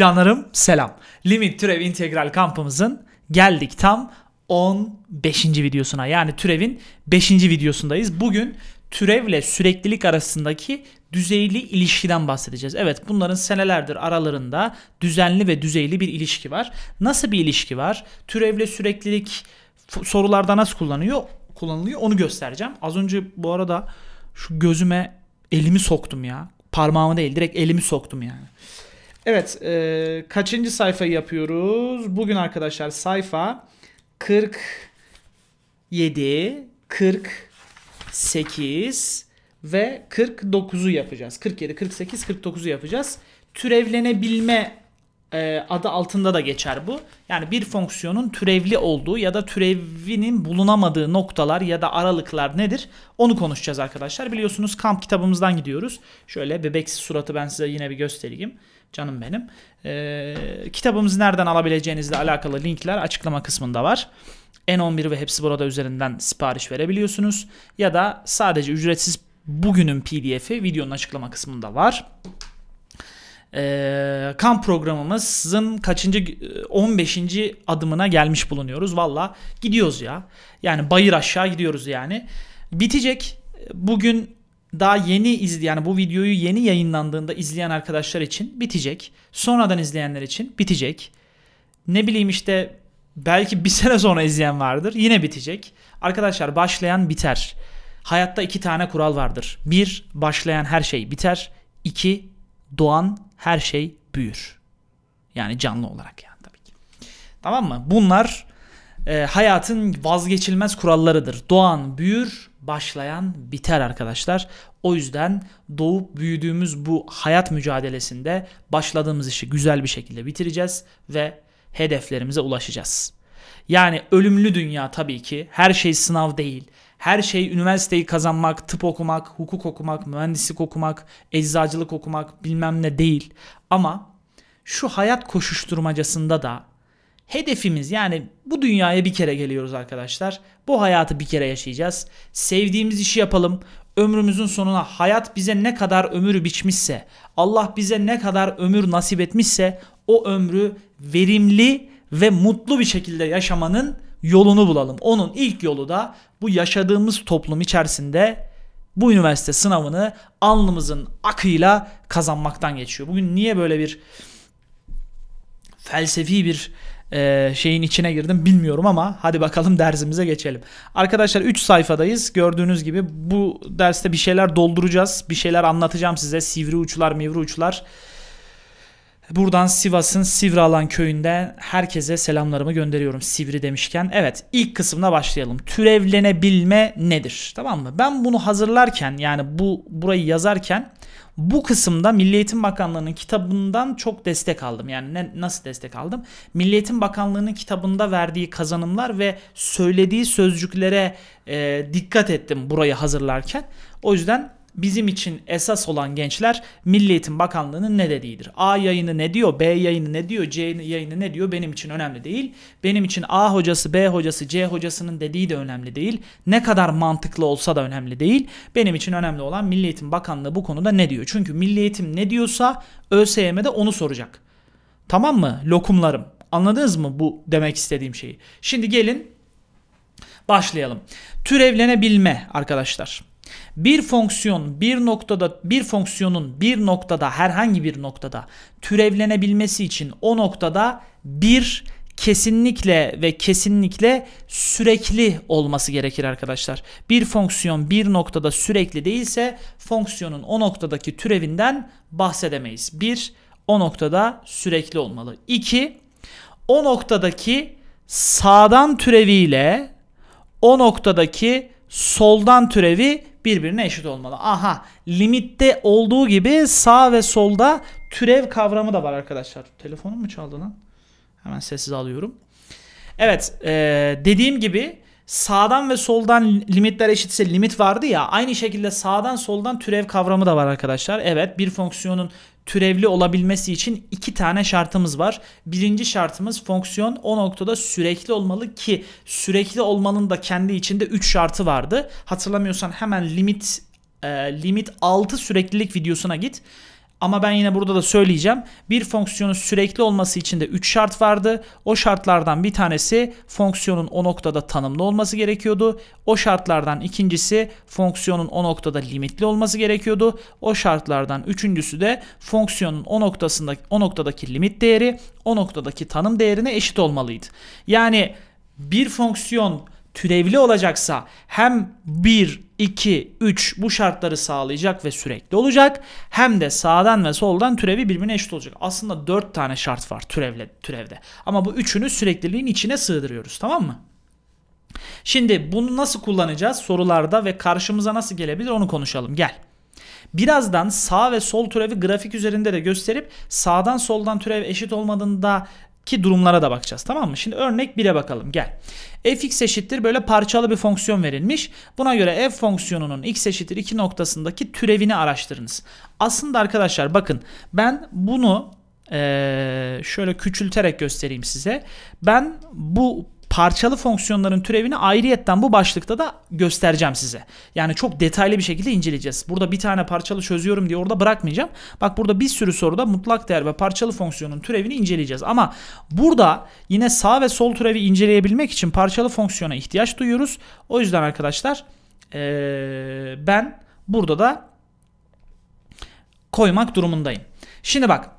Canlarım selam. Limit türev integral kampımızın geldik tam 15. videosuna. Yani türevin 5. videosundayız. Bugün türevle süreklilik arasındaki düzeyli ilişkiden bahsedeceğiz. Evet bunların senelerdir aralarında düzenli ve düzeyli bir ilişki var. Nasıl bir ilişki var? Türevle süreklilik sorularda nasıl kullanıyor? Kullanılıyor onu göstereceğim. Az önce bu arada şu gözüme elimi soktum ya. Parmağımı değil direkt elimi soktum yani. Evet e, kaçıncı sayfayı yapıyoruz? Bugün arkadaşlar sayfa 47, 48 ve 49'u yapacağız. 47, 48, 49'u yapacağız. Türevlenebilme e, adı altında da geçer bu. Yani bir fonksiyonun türevli olduğu ya da türevinin bulunamadığı noktalar ya da aralıklar nedir? Onu konuşacağız arkadaşlar. Biliyorsunuz kamp kitabımızdan gidiyoruz. Şöyle bebeksi suratı ben size yine bir göstereyim canım benim. E, kitabımızı nereden alabileceğinizle alakalı linkler açıklama kısmında var. N11 ve hepsi burada üzerinden sipariş verebiliyorsunuz. Ya da sadece ücretsiz bugünün pdf'i videonun açıklama kısmında var. Ee, kamp programımızın kaçıncı 15. E, adımına gelmiş bulunuyoruz. Valla gidiyoruz ya. Yani bayır aşağı gidiyoruz yani. Bitecek. Bugün daha yeni izli yani bu videoyu yeni yayınlandığında izleyen arkadaşlar için bitecek. Sonradan izleyenler için bitecek. Ne bileyim işte belki bir sene sonra izleyen vardır. Yine bitecek. Arkadaşlar başlayan biter. Hayatta iki tane kural vardır. Bir, başlayan her şey biter. İki, doğan her şey büyür. Yani canlı olarak yani tabii ki. Tamam mı? Bunlar e, hayatın vazgeçilmez kurallarıdır. Doğan büyür, başlayan biter arkadaşlar. O yüzden doğup büyüdüğümüz bu hayat mücadelesinde başladığımız işi güzel bir şekilde bitireceğiz ve hedeflerimize ulaşacağız. Yani ölümlü dünya tabii ki her şey sınav değil. Her şey üniversiteyi kazanmak, tıp okumak, hukuk okumak, mühendislik okumak, eczacılık okumak bilmem ne değil. Ama şu hayat koşuşturmacasında da Hedefimiz yani bu dünyaya bir kere geliyoruz arkadaşlar. Bu hayatı bir kere yaşayacağız. Sevdiğimiz işi yapalım. Ömrümüzün sonuna hayat bize ne kadar ömür biçmişse, Allah bize ne kadar ömür nasip etmişse o ömrü verimli ve mutlu bir şekilde yaşamanın yolunu bulalım. Onun ilk yolu da bu yaşadığımız toplum içerisinde bu üniversite sınavını alnımızın akıyla kazanmaktan geçiyor. Bugün niye böyle bir felsefi bir e, şeyin içine girdim bilmiyorum ama hadi bakalım dersimize geçelim. Arkadaşlar 3 sayfadayız. Gördüğünüz gibi bu derste bir şeyler dolduracağız. Bir şeyler anlatacağım size. Sivri uçlar, mivri uçlar. Buradan Sivas'ın Sivralan köyünde herkese selamlarımı gönderiyorum Sivri demişken. Evet ilk kısımda başlayalım. Türevlenebilme nedir? Tamam mı? Ben bunu hazırlarken yani bu burayı yazarken bu kısımda Milli Eğitim Bakanlığı'nın kitabından çok destek aldım. Yani ne, nasıl destek aldım? Milli Eğitim Bakanlığı'nın kitabında verdiği kazanımlar ve söylediği sözcüklere e, dikkat ettim burayı hazırlarken. O yüzden bizim için esas olan gençler Milli Eğitim Bakanlığı'nın ne dediğidir. A yayını ne diyor, B yayını ne diyor, C yayını ne diyor benim için önemli değil. Benim için A hocası, B hocası, C hocasının dediği de önemli değil. Ne kadar mantıklı olsa da önemli değil. Benim için önemli olan Milli Eğitim Bakanlığı bu konuda ne diyor. Çünkü Milli Eğitim ne diyorsa ÖSYM'de onu soracak. Tamam mı lokumlarım? Anladınız mı bu demek istediğim şeyi? Şimdi gelin başlayalım. Türevlenebilme arkadaşlar. Bir fonksiyon bir noktada bir fonksiyonun bir noktada herhangi bir noktada türevlenebilmesi için o noktada bir kesinlikle ve kesinlikle sürekli olması gerekir arkadaşlar. Bir fonksiyon bir noktada sürekli değilse fonksiyonun o noktadaki türevinden bahsedemeyiz. Bir o noktada sürekli olmalı. İki o noktadaki sağdan türeviyle o noktadaki soldan türevi birbirine eşit olmalı. Aha limitte olduğu gibi sağ ve solda türev kavramı da var arkadaşlar. Telefonum mu çaldı lan? Hemen sessiz alıyorum. Evet e, dediğim gibi sağdan ve soldan limitler eşitse limit vardı ya aynı şekilde sağdan soldan türev kavramı da var arkadaşlar. Evet bir fonksiyonun türevli olabilmesi için iki tane şartımız var. Birinci şartımız fonksiyon o noktada sürekli olmalı ki sürekli olmanın da kendi içinde 3 şartı vardı. Hatırlamıyorsan hemen limit e, limit 6 süreklilik videosuna git. Ama ben yine burada da söyleyeceğim. Bir fonksiyonun sürekli olması için de 3 şart vardı. O şartlardan bir tanesi fonksiyonun o noktada tanımlı olması gerekiyordu. O şartlardan ikincisi fonksiyonun o noktada limitli olması gerekiyordu. O şartlardan üçüncüsü de fonksiyonun o noktasında o noktadaki limit değeri o noktadaki tanım değerine eşit olmalıydı. Yani bir fonksiyon türevli olacaksa hem 1, 2, 3 bu şartları sağlayacak ve sürekli olacak. Hem de sağdan ve soldan türevi birbirine eşit olacak. Aslında 4 tane şart var türevle, türevde. Ama bu üçünü sürekliliğin içine sığdırıyoruz tamam mı? Şimdi bunu nasıl kullanacağız sorularda ve karşımıza nasıl gelebilir onu konuşalım. Gel. Birazdan sağ ve sol türevi grafik üzerinde de gösterip sağdan soldan türev eşit olmadığında ki durumlara da bakacağız tamam mı? Şimdi örnek 1'e bakalım gel. fx eşittir böyle parçalı bir fonksiyon verilmiş. Buna göre f fonksiyonunun x eşittir 2 noktasındaki türevini araştırınız. Aslında arkadaşlar bakın ben bunu ee, şöyle küçülterek göstereyim size. Ben bu parçalı fonksiyonların türevini ayrıyetten bu başlıkta da göstereceğim size. Yani çok detaylı bir şekilde inceleyeceğiz. Burada bir tane parçalı çözüyorum diye orada bırakmayacağım. Bak burada bir sürü soruda mutlak değer ve parçalı fonksiyonun türevini inceleyeceğiz. Ama burada yine sağ ve sol türevi inceleyebilmek için parçalı fonksiyona ihtiyaç duyuyoruz. O yüzden arkadaşlar ee, ben burada da koymak durumundayım. Şimdi bak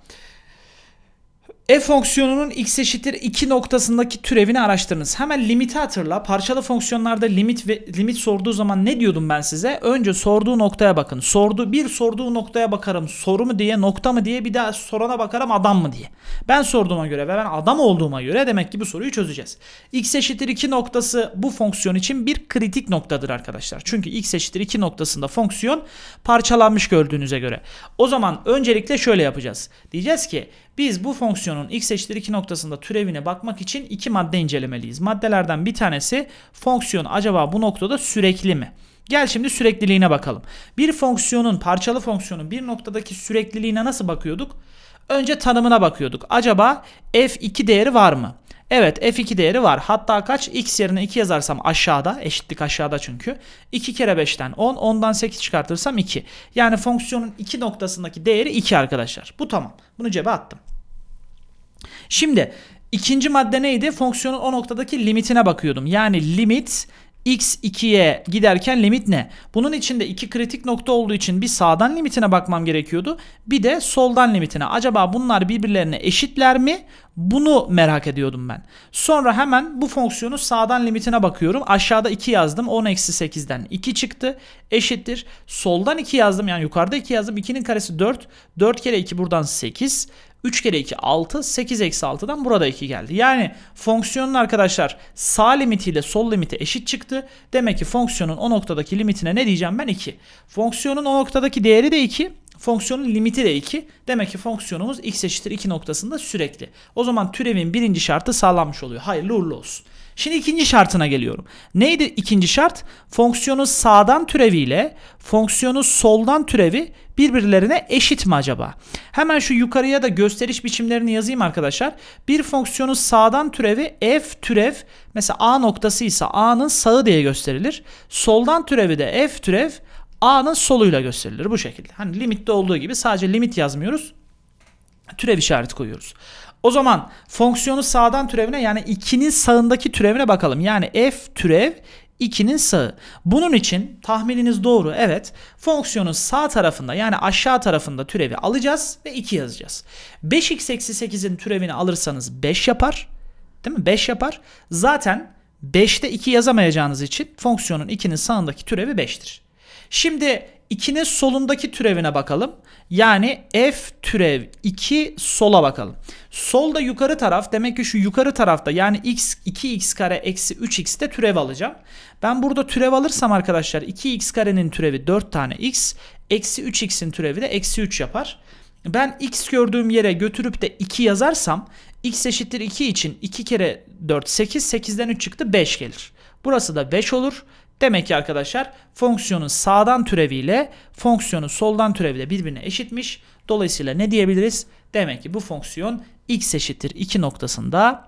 f e fonksiyonunun x eşittir 2 noktasındaki türevini araştırınız. Hemen limiti hatırla. Parçalı fonksiyonlarda limit ve limit sorduğu zaman ne diyordum ben size? Önce sorduğu noktaya bakın. Sordu bir sorduğu noktaya bakarım. Soru mu diye, nokta mı diye, bir daha sorana bakarım adam mı diye. Ben sorduğuma göre ve ben adam olduğuma göre demek ki bu soruyu çözeceğiz. x eşittir 2 noktası bu fonksiyon için bir kritik noktadır arkadaşlar. Çünkü x eşittir 2 noktasında fonksiyon parçalanmış gördüğünüze göre. O zaman öncelikle şöyle yapacağız. Diyeceğiz ki biz bu fonksiyonun x eşittir 2 noktasında türevine bakmak için iki madde incelemeliyiz. Maddelerden bir tanesi fonksiyon acaba bu noktada sürekli mi? Gel şimdi sürekliliğine bakalım. Bir fonksiyonun, parçalı fonksiyonun bir noktadaki sürekliliğine nasıl bakıyorduk? Önce tanımına bakıyorduk. Acaba f2 değeri var mı? Evet f2 değeri var. Hatta kaç? x yerine 2 yazarsam aşağıda. Eşitlik aşağıda çünkü. 2 kere 5'ten 10. 10'dan 8 çıkartırsam 2. Yani fonksiyonun 2 noktasındaki değeri 2 arkadaşlar. Bu tamam. Bunu cebe attım. Şimdi ikinci madde neydi? Fonksiyonun o noktadaki limitine bakıyordum. Yani limit x2'ye giderken limit ne? Bunun içinde iki kritik nokta olduğu için bir sağdan limitine bakmam gerekiyordu. Bir de soldan limitine. Acaba bunlar birbirlerine eşitler mi? Bunu merak ediyordum ben. Sonra hemen bu fonksiyonu sağdan limitine bakıyorum. Aşağıda 2 yazdım. 10 eksi 8'den 2 çıktı. Eşittir. Soldan 2 yazdım. Yani yukarıda 2 yazdım. 2'nin karesi 4. 4 kere 2 buradan 8. 3 kere 2 6 8 eksi 6'dan burada 2 geldi. Yani fonksiyonun arkadaşlar sağ limitiyle sol limiti eşit çıktı. Demek ki fonksiyonun o noktadaki limitine ne diyeceğim ben 2. Fonksiyonun o noktadaki değeri de 2. Fonksiyonun limiti de 2. Demek ki fonksiyonumuz x eşittir 2 noktasında sürekli. O zaman türevin birinci şartı sağlanmış oluyor. Hayırlı uğurlu olsun. Şimdi ikinci şartına geliyorum. Neydi ikinci şart? Fonksiyonun sağdan ile fonksiyonun soldan türevi birbirlerine eşit mi acaba? Hemen şu yukarıya da gösteriş biçimlerini yazayım arkadaşlar. Bir fonksiyonun sağdan türevi f türev mesela a noktası ise a'nın sağı diye gösterilir. Soldan türevi de f türev a'nın soluyla gösterilir bu şekilde. Hani limitte olduğu gibi sadece limit yazmıyoruz. Türev işareti koyuyoruz. O zaman fonksiyonu sağdan türevine yani 2'nin sağındaki türevine bakalım. Yani f türev 2'nin sağı. Bunun için tahmininiz doğru evet. Fonksiyonun sağ tarafında yani aşağı tarafında türevi alacağız ve 2 yazacağız. 5x eksi 8'in türevini alırsanız 5 yapar. Değil mi? 5 yapar. Zaten 5'te 2 yazamayacağınız için fonksiyonun 2'nin sağındaki türevi 5'tir. Şimdi 2'nin solundaki türevine bakalım. Yani f türev 2 sola bakalım. Solda yukarı taraf demek ki şu yukarı tarafta yani x 2x kare eksi 3x de türev alacağım. Ben burada türev alırsam arkadaşlar 2x karenin türevi 4 tane x eksi 3x'in türevi de eksi 3 yapar. Ben x gördüğüm yere götürüp de 2 yazarsam x eşittir 2 için 2 kere 4 8 8'den 3 çıktı 5 gelir. Burası da 5 olur. Demek ki arkadaşlar fonksiyonun sağdan türeviyle fonksiyonun soldan türeviyle birbirine eşitmiş. Dolayısıyla ne diyebiliriz? Demek ki bu fonksiyon x eşittir 2 noktasında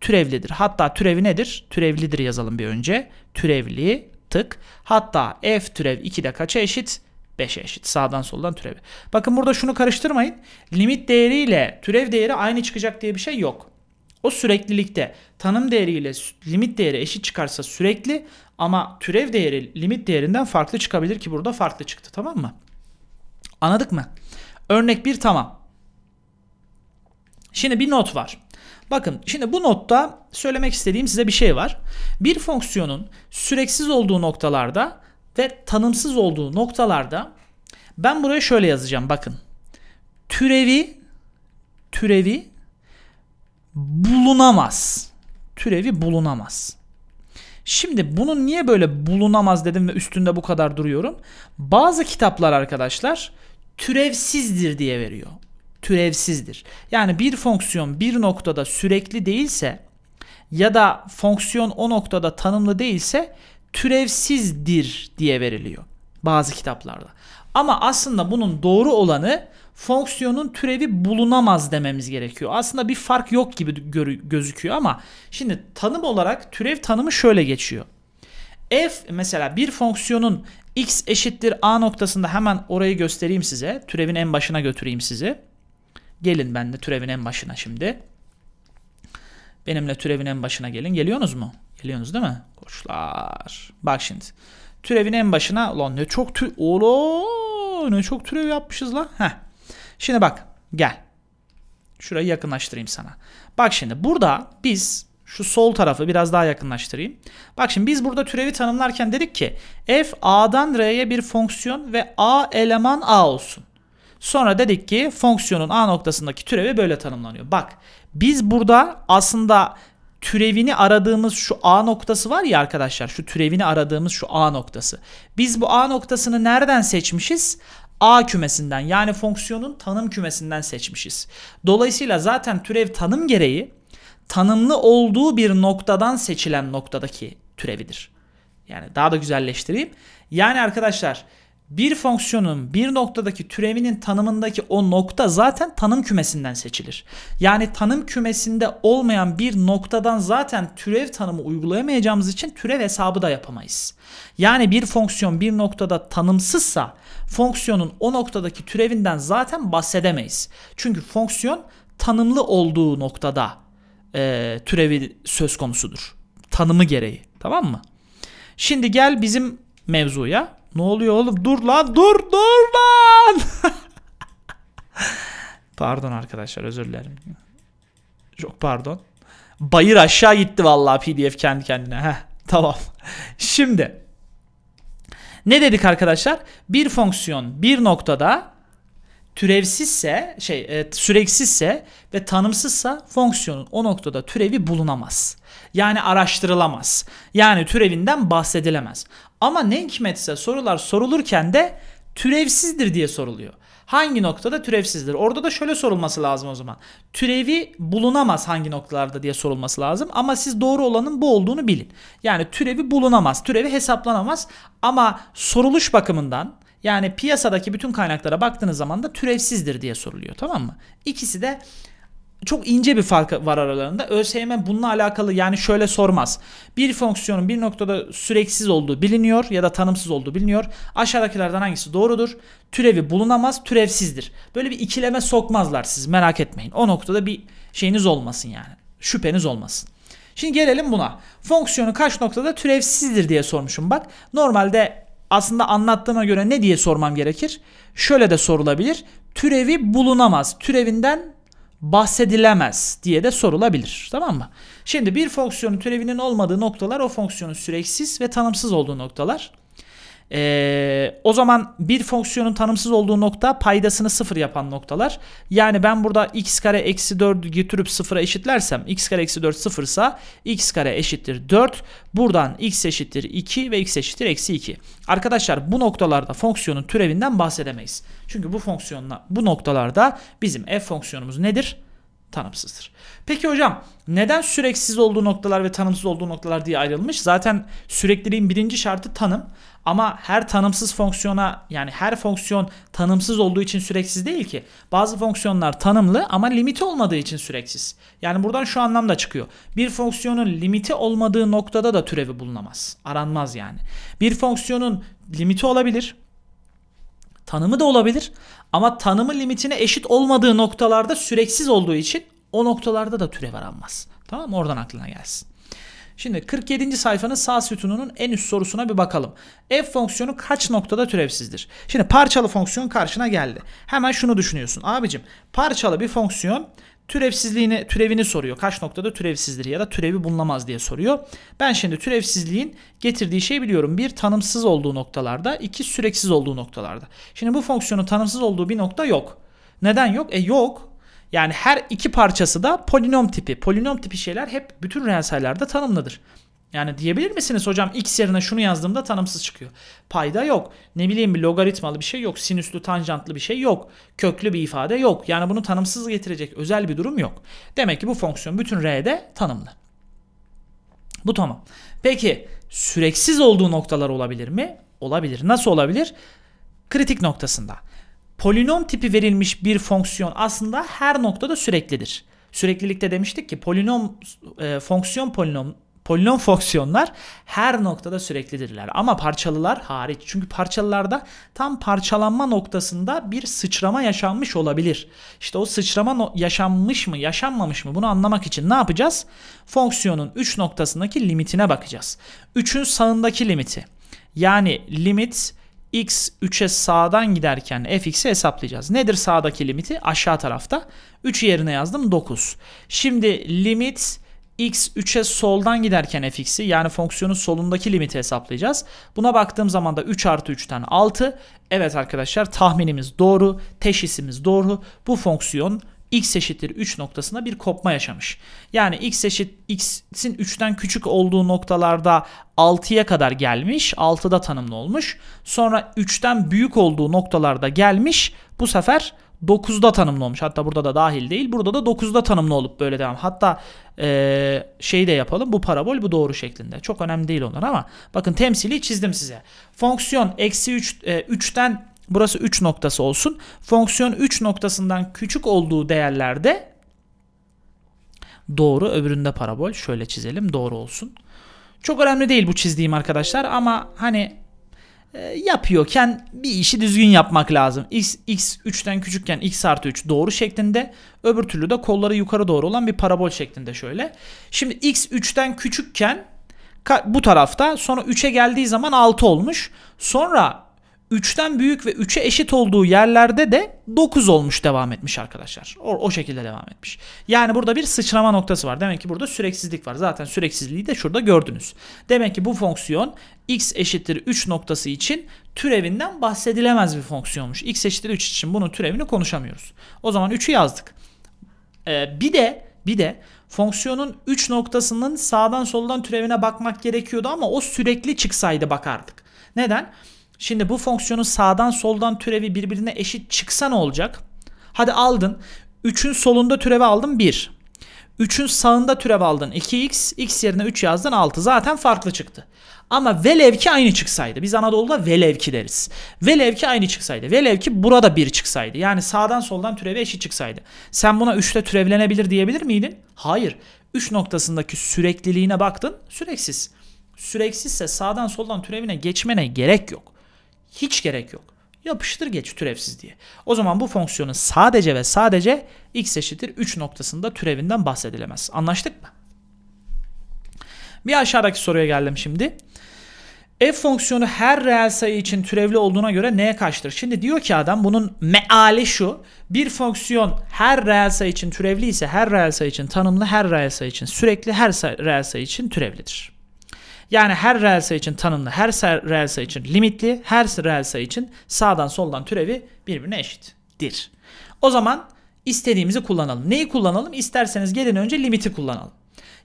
türevlidir. Hatta türevi nedir? Türevlidir yazalım bir önce. Türevli tık. Hatta f türev 2 de kaça eşit? 5'e eşit. Sağdan soldan türevi. Bakın burada şunu karıştırmayın. Limit değeriyle türev değeri aynı çıkacak diye bir şey yok. O süreklilikte tanım değeriyle limit değeri eşit çıkarsa sürekli ama türev değeri limit değerinden farklı çıkabilir ki burada farklı çıktı tamam mı? Anladık mı? Örnek bir tamam. Şimdi bir not var. Bakın şimdi bu notta söylemek istediğim size bir şey var. Bir fonksiyonun süreksiz olduğu noktalarda ve tanımsız olduğu noktalarda ben buraya şöyle yazacağım bakın. Türevi türevi bulunamaz. Türevi bulunamaz. Şimdi bunun niye böyle bulunamaz dedim ve üstünde bu kadar duruyorum. Bazı kitaplar arkadaşlar türevsizdir diye veriyor. Türevsizdir. Yani bir fonksiyon bir noktada sürekli değilse ya da fonksiyon o noktada tanımlı değilse türevsizdir diye veriliyor bazı kitaplarda. Ama aslında bunun doğru olanı fonksiyonun türevi bulunamaz dememiz gerekiyor. Aslında bir fark yok gibi gözüküyor ama şimdi tanım olarak türev tanımı şöyle geçiyor. F mesela bir fonksiyonun x eşittir a noktasında hemen orayı göstereyim size. Türevin en başına götüreyim sizi. Gelin ben de türevin en başına şimdi. Benimle türevin en başına gelin. Geliyorsunuz mu? Geliyorsunuz değil mi? Koçlar. Bak şimdi. Türevin en başına. Ulan ne çok türev. Oğlum ne çok türev yapmışız lan. Heh. Şimdi bak gel. Şurayı yakınlaştırayım sana. Bak şimdi burada biz şu sol tarafı biraz daha yakınlaştırayım. Bak şimdi biz burada türevi tanımlarken dedik ki f a'dan r'ye bir fonksiyon ve a eleman a olsun. Sonra dedik ki fonksiyonun a noktasındaki türevi böyle tanımlanıyor. Bak biz burada aslında türevini aradığımız şu A noktası var ya arkadaşlar. Şu türevini aradığımız şu A noktası. Biz bu A noktasını nereden seçmişiz? A kümesinden yani fonksiyonun tanım kümesinden seçmişiz. Dolayısıyla zaten türev tanım gereği tanımlı olduğu bir noktadan seçilen noktadaki türevidir. Yani daha da güzelleştireyim. Yani arkadaşlar bir fonksiyonun bir noktadaki türevinin tanımındaki o nokta zaten tanım kümesinden seçilir. Yani tanım kümesinde olmayan bir noktadan zaten türev tanımı uygulayamayacağımız için türev hesabı da yapamayız. Yani bir fonksiyon bir noktada tanımsızsa fonksiyonun o noktadaki türevinden zaten bahsedemeyiz. Çünkü fonksiyon tanımlı olduğu noktada e, türevi söz konusudur. Tanımı gereği. Tamam mı? Şimdi gel bizim mevzuya. Ne oluyor oğlum? Dur lan dur dur lan. pardon arkadaşlar özür dilerim. Çok pardon. Bayır aşağı gitti vallahi pdf kendi kendine. Heh, tamam. Şimdi. Ne dedik arkadaşlar? Bir fonksiyon bir noktada türevsizse şey e, süreksizse ve tanımsızsa fonksiyonun o noktada türevi bulunamaz. Yani araştırılamaz. Yani türevinden bahsedilemez. Ama ne hikmetse sorular sorulurken de türevsizdir diye soruluyor. Hangi noktada türevsizdir? Orada da şöyle sorulması lazım o zaman. Türevi bulunamaz hangi noktalarda diye sorulması lazım. Ama siz doğru olanın bu olduğunu bilin. Yani türevi bulunamaz, türevi hesaplanamaz. Ama soruluş bakımından yani piyasadaki bütün kaynaklara baktığınız zaman da türevsizdir diye soruluyor tamam mı? İkisi de çok ince bir fark var aralarında. ÖSYM bununla alakalı yani şöyle sormaz. Bir fonksiyonun bir noktada süreksiz olduğu biliniyor ya da tanımsız olduğu biliniyor. Aşağıdakilerden hangisi doğrudur? Türevi bulunamaz, türevsizdir. Böyle bir ikileme sokmazlar siz merak etmeyin. O noktada bir şeyiniz olmasın yani. Şüpheniz olmasın. Şimdi gelelim buna. Fonksiyonu kaç noktada türevsizdir diye sormuşum bak. Normalde aslında anlattığıma göre ne diye sormam gerekir? Şöyle de sorulabilir. Türevi bulunamaz. Türevinden bahsedilemez diye de sorulabilir. Tamam mı? Şimdi bir fonksiyonun türevinin olmadığı noktalar o fonksiyonun süreksiz ve tanımsız olduğu noktalar. Ee, o zaman bir fonksiyonun tanımsız olduğu nokta paydasını sıfır yapan noktalar. Yani ben burada x kare eksi 4 getirip sıfıra eşitlersem x kare eksi 4 sıfırsa x kare eşittir 4. Buradan x eşittir 2 ve x eşittir eksi 2. Arkadaşlar bu noktalarda fonksiyonun türevinden bahsedemeyiz. Çünkü bu fonksiyonla bu noktalarda bizim f fonksiyonumuz nedir? tanımsızdır. Peki hocam neden süreksiz olduğu noktalar ve tanımsız olduğu noktalar diye ayrılmış? Zaten sürekliliğin birinci şartı tanım ama her tanımsız fonksiyona yani her fonksiyon tanımsız olduğu için süreksiz değil ki. Bazı fonksiyonlar tanımlı ama limiti olmadığı için süreksiz. Yani buradan şu anlamda çıkıyor. Bir fonksiyonun limiti olmadığı noktada da türevi bulunamaz. Aranmaz yani. Bir fonksiyonun limiti olabilir. Tanımı da olabilir ama tanımı limitine eşit olmadığı noktalarda süreksiz olduğu için o noktalarda da türev aranmaz. Tamam mı? Oradan aklına gelsin. Şimdi 47. sayfanın sağ sütununun en üst sorusuna bir bakalım. F fonksiyonu kaç noktada türevsizdir? Şimdi parçalı fonksiyon karşına geldi. Hemen şunu düşünüyorsun. Abicim parçalı bir fonksiyon türevsizliğini türevini soruyor. Kaç noktada türevsizdir ya da türevi bulunamaz diye soruyor. Ben şimdi türevsizliğin getirdiği şeyi biliyorum. Bir tanımsız olduğu noktalarda, iki süreksiz olduğu noktalarda. Şimdi bu fonksiyonun tanımsız olduğu bir nokta yok. Neden yok? E yok. Yani her iki parçası da polinom tipi. Polinom tipi şeyler hep bütün reel sayılarda tanımlıdır. Yani diyebilir misiniz hocam x yerine şunu yazdığımda tanımsız çıkıyor. Payda yok. Ne bileyim bir logaritmalı bir şey yok. Sinüslü tanjantlı bir şey yok. Köklü bir ifade yok. Yani bunu tanımsız getirecek özel bir durum yok. Demek ki bu fonksiyon bütün r'de tanımlı. Bu tamam. Peki süreksiz olduğu noktalar olabilir mi? Olabilir. Nasıl olabilir? Kritik noktasında polinom tipi verilmiş bir fonksiyon aslında her noktada süreklidir. Süreklilikte demiştik ki polinom e, fonksiyon polinom polinom fonksiyonlar her noktada süreklidirler ama parçalılar hariç. Çünkü parçalılarda tam parçalanma noktasında bir sıçrama yaşanmış olabilir. İşte o sıçrama no yaşanmış mı, yaşanmamış mı bunu anlamak için ne yapacağız? Fonksiyonun 3 noktasındaki limitine bakacağız. 3'ün sağındaki limiti. Yani limit x 3'e sağdan giderken fx'i hesaplayacağız. Nedir sağdaki limiti? Aşağı tarafta. 3 yerine yazdım 9. Şimdi limit x 3'e soldan giderken fx'i yani fonksiyonun solundaki limiti hesaplayacağız. Buna baktığım zaman da 3 artı 3'ten 6. Evet arkadaşlar tahminimiz doğru. Teşhisimiz doğru. Bu fonksiyon x eşittir 3 noktasında bir kopma yaşamış. Yani x eşit x'in 3'ten küçük olduğu noktalarda 6'ya kadar gelmiş. 6'da tanımlı olmuş. Sonra 3'ten büyük olduğu noktalarda gelmiş. Bu sefer 9'da tanımlı olmuş. Hatta burada da dahil değil. Burada da 9'da tanımlı olup böyle devam. Hatta ee, şey de yapalım. Bu parabol bu doğru şeklinde. Çok önemli değil onlar ama bakın temsili çizdim size. Fonksiyon eksi 3, e, 3'ten Burası 3 noktası olsun. Fonksiyon 3 noktasından küçük olduğu değerlerde doğru. Öbüründe parabol. Şöyle çizelim. Doğru olsun. Çok önemli değil bu çizdiğim arkadaşlar ama hani e, yapıyorken bir işi düzgün yapmak lazım. X, x 3'ten küçükken x artı 3 doğru şeklinde. Öbür türlü de kolları yukarı doğru olan bir parabol şeklinde şöyle. Şimdi x 3'ten küçükken bu tarafta sonra 3'e geldiği zaman 6 olmuş. Sonra 3'ten büyük ve 3'e eşit olduğu yerlerde de 9 olmuş devam etmiş arkadaşlar. O, o şekilde devam etmiş. Yani burada bir sıçrama noktası var. Demek ki burada süreksizlik var. Zaten süreksizliği de şurada gördünüz. Demek ki bu fonksiyon x eşittir 3 noktası için türevinden bahsedilemez bir fonksiyonmuş. x eşittir 3 için bunun türevini konuşamıyoruz. O zaman 3'ü yazdık. Ee, bir de bir de fonksiyonun 3 noktasının sağdan soldan türevine bakmak gerekiyordu ama o sürekli çıksaydı bakardık. Neden? Neden? Şimdi bu fonksiyonun sağdan soldan türevi birbirine eşit çıksa ne olacak? Hadi aldın. 3'ün solunda türevi aldın 1. 3'ün sağında türev aldın 2x. X yerine 3 yazdın 6. Zaten farklı çıktı. Ama velev ki aynı çıksaydı. Biz Anadolu'da velev ki deriz. Velev ki aynı çıksaydı. Velev ki burada 1 çıksaydı. Yani sağdan soldan türevi eşit çıksaydı. Sen buna 3'te türevlenebilir diyebilir miydin? Hayır. 3 noktasındaki sürekliliğine baktın. Süreksiz. Süreksizse sağdan soldan türevine geçmene gerek yok. Hiç gerek yok. Yapıştır geç türevsiz diye. O zaman bu fonksiyonun sadece ve sadece x eşittir 3 noktasında türevinden bahsedilemez. Anlaştık mı? Bir aşağıdaki soruya geldim şimdi. F fonksiyonu her reel sayı için türevli olduğuna göre neye kaçtır? Şimdi diyor ki adam bunun meali şu. Bir fonksiyon her reel sayı için türevli ise her reel sayı için tanımlı, her reel sayı için sürekli, her reel sayı için türevlidir. Yani her reel sayı için tanımlı, her reel sayı için limitli, her reel sayı için sağdan soldan türevi birbirine eşittir. O zaman istediğimizi kullanalım. Neyi kullanalım? İsterseniz gelin önce limiti kullanalım.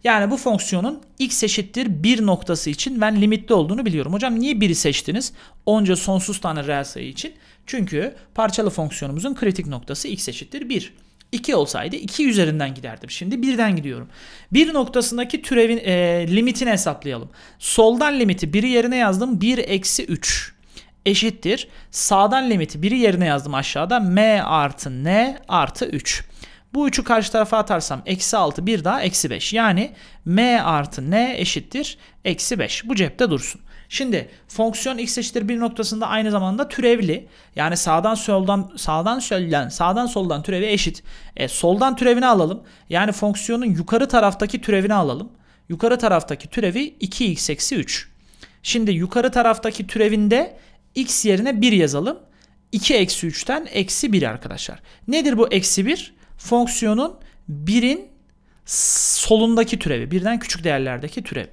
Yani bu fonksiyonun x eşittir 1 noktası için ben limitli olduğunu biliyorum. Hocam niye 1'i seçtiniz? Onca sonsuz tane reel sayı için. Çünkü parçalı fonksiyonumuzun kritik noktası x eşittir 1. 2 olsaydı 2 üzerinden giderdim. Şimdi birden gidiyorum. 1 noktasındaki türevin e, limitini hesaplayalım. Soldan limiti 1'i yerine yazdım. 1 eksi 3 eşittir. Sağdan limiti 1'i yerine yazdım aşağıda. M artı N artı 3. Bu 3'ü karşı tarafa atarsam eksi 6 bir daha eksi 5. Yani M artı N eşittir eksi 5. Bu cepte dursun. Şimdi fonksiyon x eşittir 1 noktasında aynı zamanda türevli. Yani sağdan soldan sağdan soldan sağdan soldan türevi eşit. E, soldan türevini alalım. Yani fonksiyonun yukarı taraftaki türevini alalım. Yukarı taraftaki türevi 2x eksi 3. Şimdi yukarı taraftaki türevinde x yerine 1 yazalım. 2 eksi 3'ten eksi 1 arkadaşlar. Nedir bu eksi 1? Fonksiyonun 1'in solundaki türevi. Birden küçük değerlerdeki türevi.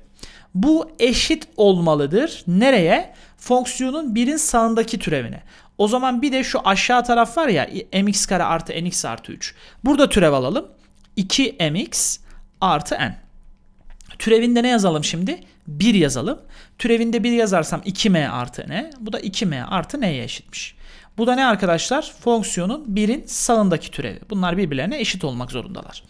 Bu eşit olmalıdır. Nereye? Fonksiyonun birin sağındaki türevine. O zaman bir de şu aşağı taraf var ya mx kare artı nx artı 3. Burada türev alalım. 2mx artı n. Türevinde ne yazalım şimdi? 1 yazalım. Türevinde 1 yazarsam 2m artı n. Bu da 2m artı n'ye eşitmiş. Bu da ne arkadaşlar? Fonksiyonun 1'in sağındaki türevi. Bunlar birbirlerine eşit olmak zorundalar.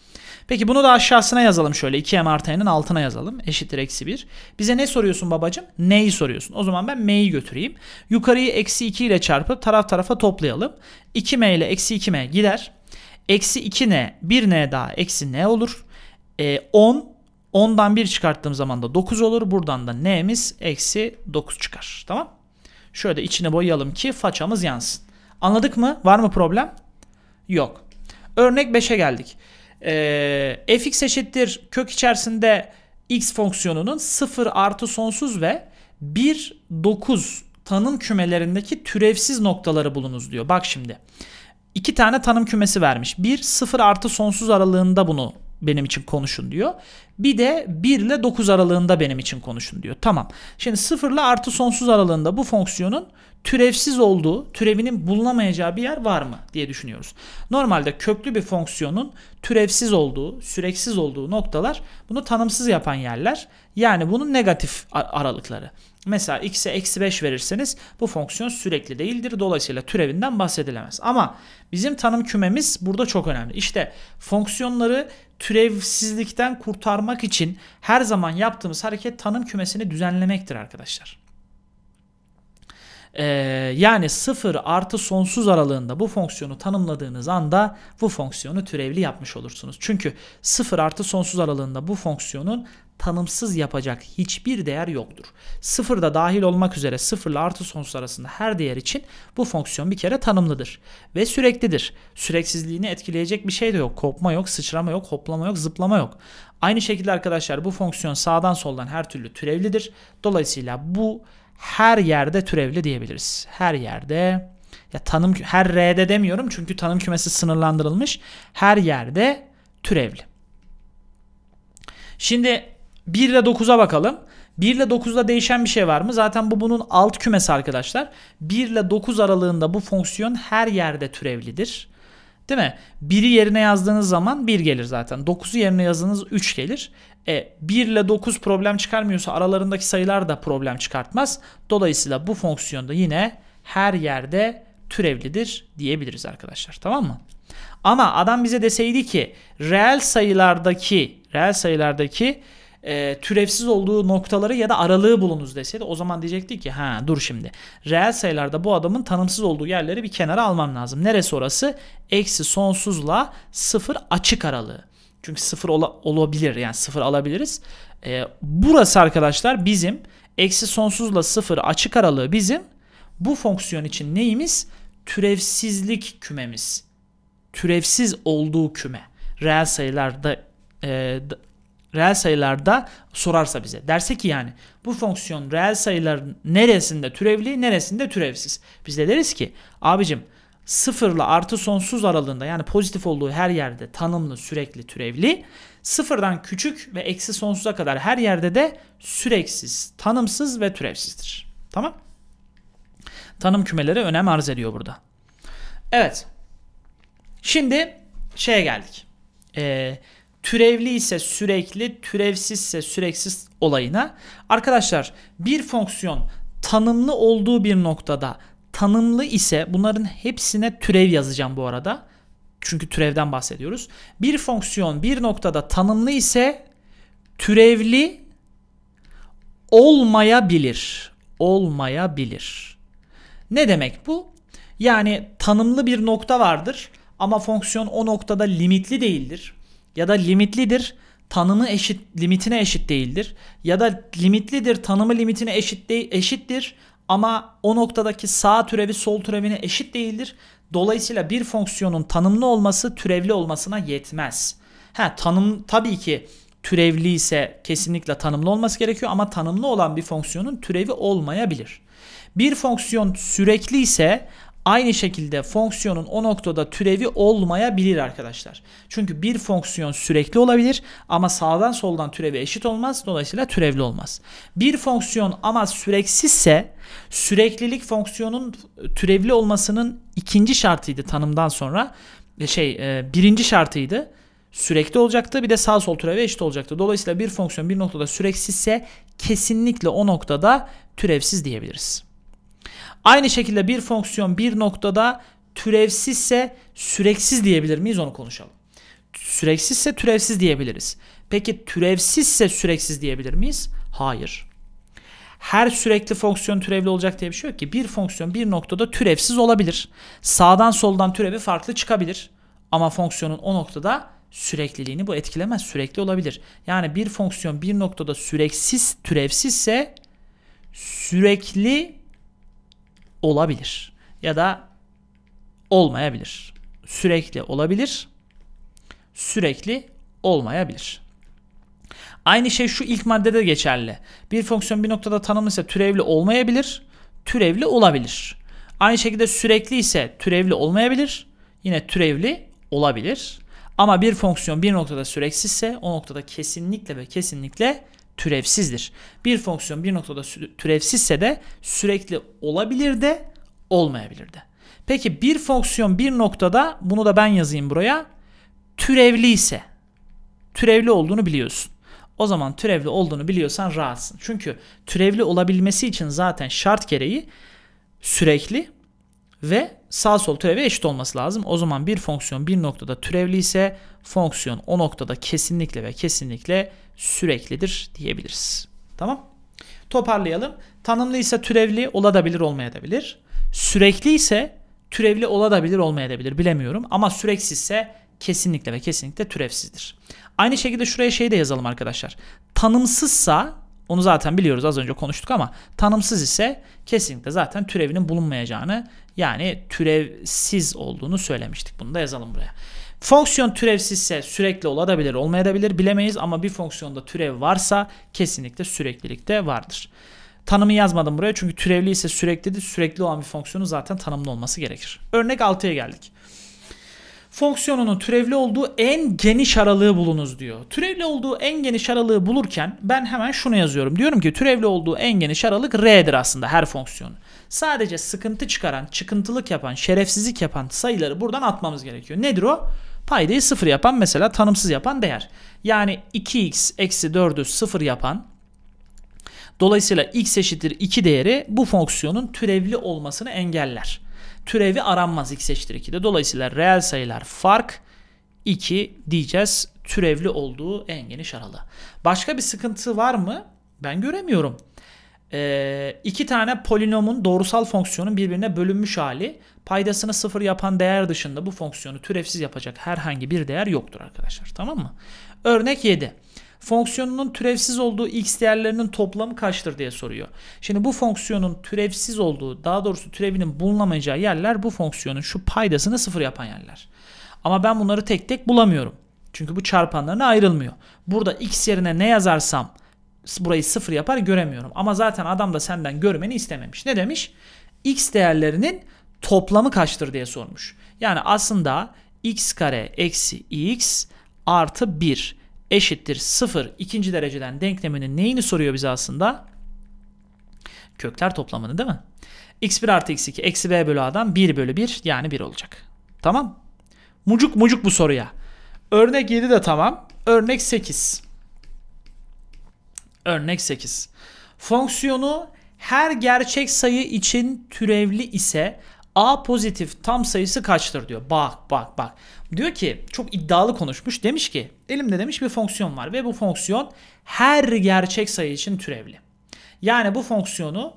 Peki bunu da aşağısına yazalım şöyle. 2 m artı n'in altına yazalım. Eşittir eksi 1. Bize ne soruyorsun babacım? Neyi soruyorsun? O zaman ben m'yi götüreyim. Yukarıyı eksi 2 ile çarpıp taraf tarafa toplayalım. 2m ile eksi 2m gider. Eksi 2n 1n daha eksi n olur. E, 10 10'dan 1 çıkarttığım zaman da 9 olur. Buradan da n'miz eksi 9 çıkar. Tamam. Şöyle içini boyayalım ki façamız yansın. Anladık mı? Var mı problem? Yok. Örnek 5'e geldik e, fx eşittir kök içerisinde x fonksiyonunun 0 artı sonsuz ve 1 9 tanım kümelerindeki türevsiz noktaları bulunuz diyor. Bak şimdi. iki tane tanım kümesi vermiş. Bir 0 artı sonsuz aralığında bunu benim için konuşun diyor. Bir de 1 ile 9 aralığında benim için konuşun diyor. Tamam. Şimdi 0 ile artı sonsuz aralığında bu fonksiyonun türevsiz olduğu, türevinin bulunamayacağı bir yer var mı diye düşünüyoruz. Normalde köklü bir fonksiyonun türevsiz olduğu, süreksiz olduğu noktalar bunu tanımsız yapan yerler. Yani bunun negatif aralıkları. Mesela x'e eksi 5 verirseniz bu fonksiyon sürekli değildir. Dolayısıyla türevinden bahsedilemez. Ama bizim tanım kümemiz burada çok önemli. İşte fonksiyonları türevsizlikten kurtarmak için her zaman yaptığımız hareket tanım kümesini düzenlemektir arkadaşlar. Ee, yani 0 artı sonsuz aralığında bu fonksiyonu tanımladığınız anda bu fonksiyonu türevli yapmış olursunuz. Çünkü 0 artı sonsuz aralığında bu fonksiyonun tanımsız yapacak hiçbir değer yoktur. Sıfır da dahil olmak üzere sıfırla artı sonsuz arasında her değer için bu fonksiyon bir kere tanımlıdır. Ve süreklidir. Süreksizliğini etkileyecek bir şey de yok. Kopma yok, sıçrama yok, hoplama yok, zıplama yok. Aynı şekilde arkadaşlar bu fonksiyon sağdan soldan her türlü türevlidir. Dolayısıyla bu her yerde türevli diyebiliriz. Her yerde ya tanım her R'de demiyorum çünkü tanım kümesi sınırlandırılmış. Her yerde türevli. Şimdi 1 ile 9'a bakalım. 1 ile 9'da değişen bir şey var mı? Zaten bu bunun alt kümesi arkadaşlar. 1 ile 9 aralığında bu fonksiyon her yerde türevlidir. Değil mi? 1'i yerine yazdığınız zaman 1 gelir zaten. 9'u yerine yazdığınız 3 gelir. E, 1 ile 9 problem çıkarmıyorsa aralarındaki sayılar da problem çıkartmaz. Dolayısıyla bu fonksiyonda yine her yerde türevlidir diyebiliriz arkadaşlar. Tamam mı? Ama adam bize deseydi ki reel sayılardaki reel sayılardaki e, türevsiz olduğu noktaları ya da aralığı bulunuz deseydi o zaman diyecekti ki ha dur şimdi reel sayılarda bu adamın tanımsız olduğu yerleri bir kenara almam lazım. Neresi orası? Eksi sonsuzla sıfır açık aralığı. Çünkü sıfır ola, olabilir yani sıfır alabiliriz. E, burası arkadaşlar bizim eksi sonsuzla sıfır açık aralığı bizim bu fonksiyon için neyimiz? Türevsizlik kümemiz. Türevsiz olduğu küme. Reel sayılarda e, reel sayılarda sorarsa bize. Derse ki yani bu fonksiyon reel sayıların neresinde türevli neresinde türevsiz. Biz de deriz ki abicim sıfırla artı sonsuz aralığında yani pozitif olduğu her yerde tanımlı sürekli türevli. Sıfırdan küçük ve eksi sonsuza kadar her yerde de süreksiz, tanımsız ve türevsizdir. Tamam. Tanım kümeleri önem arz ediyor burada. Evet. Şimdi şeye geldik. Eee Türevli ise sürekli, türevsizse süreksiz olayına. Arkadaşlar bir fonksiyon tanımlı olduğu bir noktada tanımlı ise bunların hepsine türev yazacağım bu arada. Çünkü türevden bahsediyoruz. Bir fonksiyon bir noktada tanımlı ise türevli olmayabilir. Olmayabilir. Ne demek bu? Yani tanımlı bir nokta vardır ama fonksiyon o noktada limitli değildir ya da limitlidir tanımı eşit limitine eşit değildir ya da limitlidir tanımı limitine eşit değil eşittir ama o noktadaki sağ türevi sol türevine eşit değildir. Dolayısıyla bir fonksiyonun tanımlı olması türevli olmasına yetmez. Ha tanım tabii ki türevli ise kesinlikle tanımlı olması gerekiyor ama tanımlı olan bir fonksiyonun türevi olmayabilir. Bir fonksiyon sürekli ise Aynı şekilde fonksiyonun o noktada türevi olmayabilir arkadaşlar. Çünkü bir fonksiyon sürekli olabilir ama sağdan soldan türevi eşit olmaz. Dolayısıyla türevli olmaz. Bir fonksiyon ama süreksizse süreklilik fonksiyonun türevli olmasının ikinci şartıydı tanımdan sonra. E, şey e, birinci şartıydı sürekli olacaktı. Bir de sağ sol türeve eşit olacaktı. Dolayısıyla bir fonksiyon bir noktada süreksizse kesinlikle o noktada türevsiz diyebiliriz. Aynı şekilde bir fonksiyon bir noktada türevsizse süreksiz diyebilir miyiz onu konuşalım. Süreksizse türevsiz diyebiliriz. Peki türevsizse süreksiz diyebilir miyiz? Hayır. Her sürekli fonksiyon türevli olacak diye bir şey yok ki. Bir fonksiyon bir noktada türevsiz olabilir. Sağdan soldan türevi farklı çıkabilir. Ama fonksiyonun o noktada sürekliliğini bu etkilemez. Sürekli olabilir. Yani bir fonksiyon bir noktada süreksiz, türevsizse sürekli olabilir ya da olmayabilir. Sürekli olabilir, sürekli olmayabilir. Aynı şey şu ilk maddede geçerli. Bir fonksiyon bir noktada tanımlı ise türevli olmayabilir, türevli olabilir. Aynı şekilde sürekli ise türevli olmayabilir, yine türevli olabilir. Ama bir fonksiyon bir noktada süreksizse o noktada kesinlikle ve kesinlikle türevsizdir. Bir fonksiyon bir noktada türevsizse de sürekli olabilir de olmayabilir de. Peki bir fonksiyon bir noktada bunu da ben yazayım buraya. Türevli ise türevli olduğunu biliyorsun. O zaman türevli olduğunu biliyorsan rahatsın. Çünkü türevli olabilmesi için zaten şart gereği sürekli ve sağ sol türevi eşit olması lazım. O zaman bir fonksiyon bir noktada türevli ise fonksiyon o noktada kesinlikle ve kesinlikle süreklidir diyebiliriz. Tamam. Toparlayalım. Tanımlı ise türevli olabilir olmayabilir. Sürekli ise türevli olabilir olmayabilir bilemiyorum. Ama süreksizse kesinlikle ve kesinlikle türevsizdir. Aynı şekilde şuraya şey de yazalım arkadaşlar. Tanımsızsa onu zaten biliyoruz az önce konuştuk ama tanımsız ise kesinlikle zaten türevinin bulunmayacağını yani türevsiz olduğunu söylemiştik. Bunu da yazalım buraya. Fonksiyon türevsizse sürekli olabilir, olmayabilir bilemeyiz ama bir fonksiyonda türev varsa kesinlikle süreklilik de vardır. Tanımı yazmadım buraya çünkü türevli ise sürekli süreklidir. Sürekli olan bir fonksiyonun zaten tanımlı olması gerekir. Örnek 6'ya geldik fonksiyonunun türevli olduğu en geniş aralığı bulunuz diyor. Türevli olduğu en geniş aralığı bulurken ben hemen şunu yazıyorum. Diyorum ki türevli olduğu en geniş aralık R'dir aslında her fonksiyonu. Sadece sıkıntı çıkaran, çıkıntılık yapan, şerefsizlik yapan sayıları buradan atmamız gerekiyor. Nedir o? Paydayı sıfır yapan mesela tanımsız yapan değer. Yani 2x eksi 4'ü sıfır yapan dolayısıyla x eşittir 2 değeri bu fonksiyonun türevli olmasını engeller türevi aranmaz x eşittir 2'de. Dolayısıyla reel sayılar fark 2 diyeceğiz. Türevli olduğu en geniş aralığı. Başka bir sıkıntı var mı? Ben göremiyorum. Ee, iki tane polinomun doğrusal fonksiyonun birbirine bölünmüş hali paydasını sıfır yapan değer dışında bu fonksiyonu türevsiz yapacak herhangi bir değer yoktur arkadaşlar. Tamam mı? Örnek 7 fonksiyonunun türevsiz olduğu x değerlerinin toplamı kaçtır diye soruyor. Şimdi bu fonksiyonun türevsiz olduğu daha doğrusu türevinin bulunamayacağı yerler bu fonksiyonun şu paydasını sıfır yapan yerler. Ama ben bunları tek tek bulamıyorum. Çünkü bu çarpanlarına ayrılmıyor. Burada x yerine ne yazarsam burayı sıfır yapar göremiyorum. Ama zaten adam da senden görmeni istememiş. Ne demiş? x değerlerinin toplamı kaçtır diye sormuş. Yani aslında x kare eksi x artı 1 eşittir 0 ikinci dereceden denkleminin neyini soruyor bize aslında? Kökler toplamını değil mi? x1 artı x2 eksi b bölü a'dan 1 bölü 1 yani 1 olacak. Tamam. Mucuk mucuk bu soruya. Örnek 7 de tamam. Örnek 8. Örnek 8. Fonksiyonu her gerçek sayı için türevli ise A pozitif tam sayısı kaçtır diyor. Bak bak bak. Diyor ki çok iddialı konuşmuş. Demiş ki elimde demiş bir fonksiyon var ve bu fonksiyon her gerçek sayı için türevli. Yani bu fonksiyonu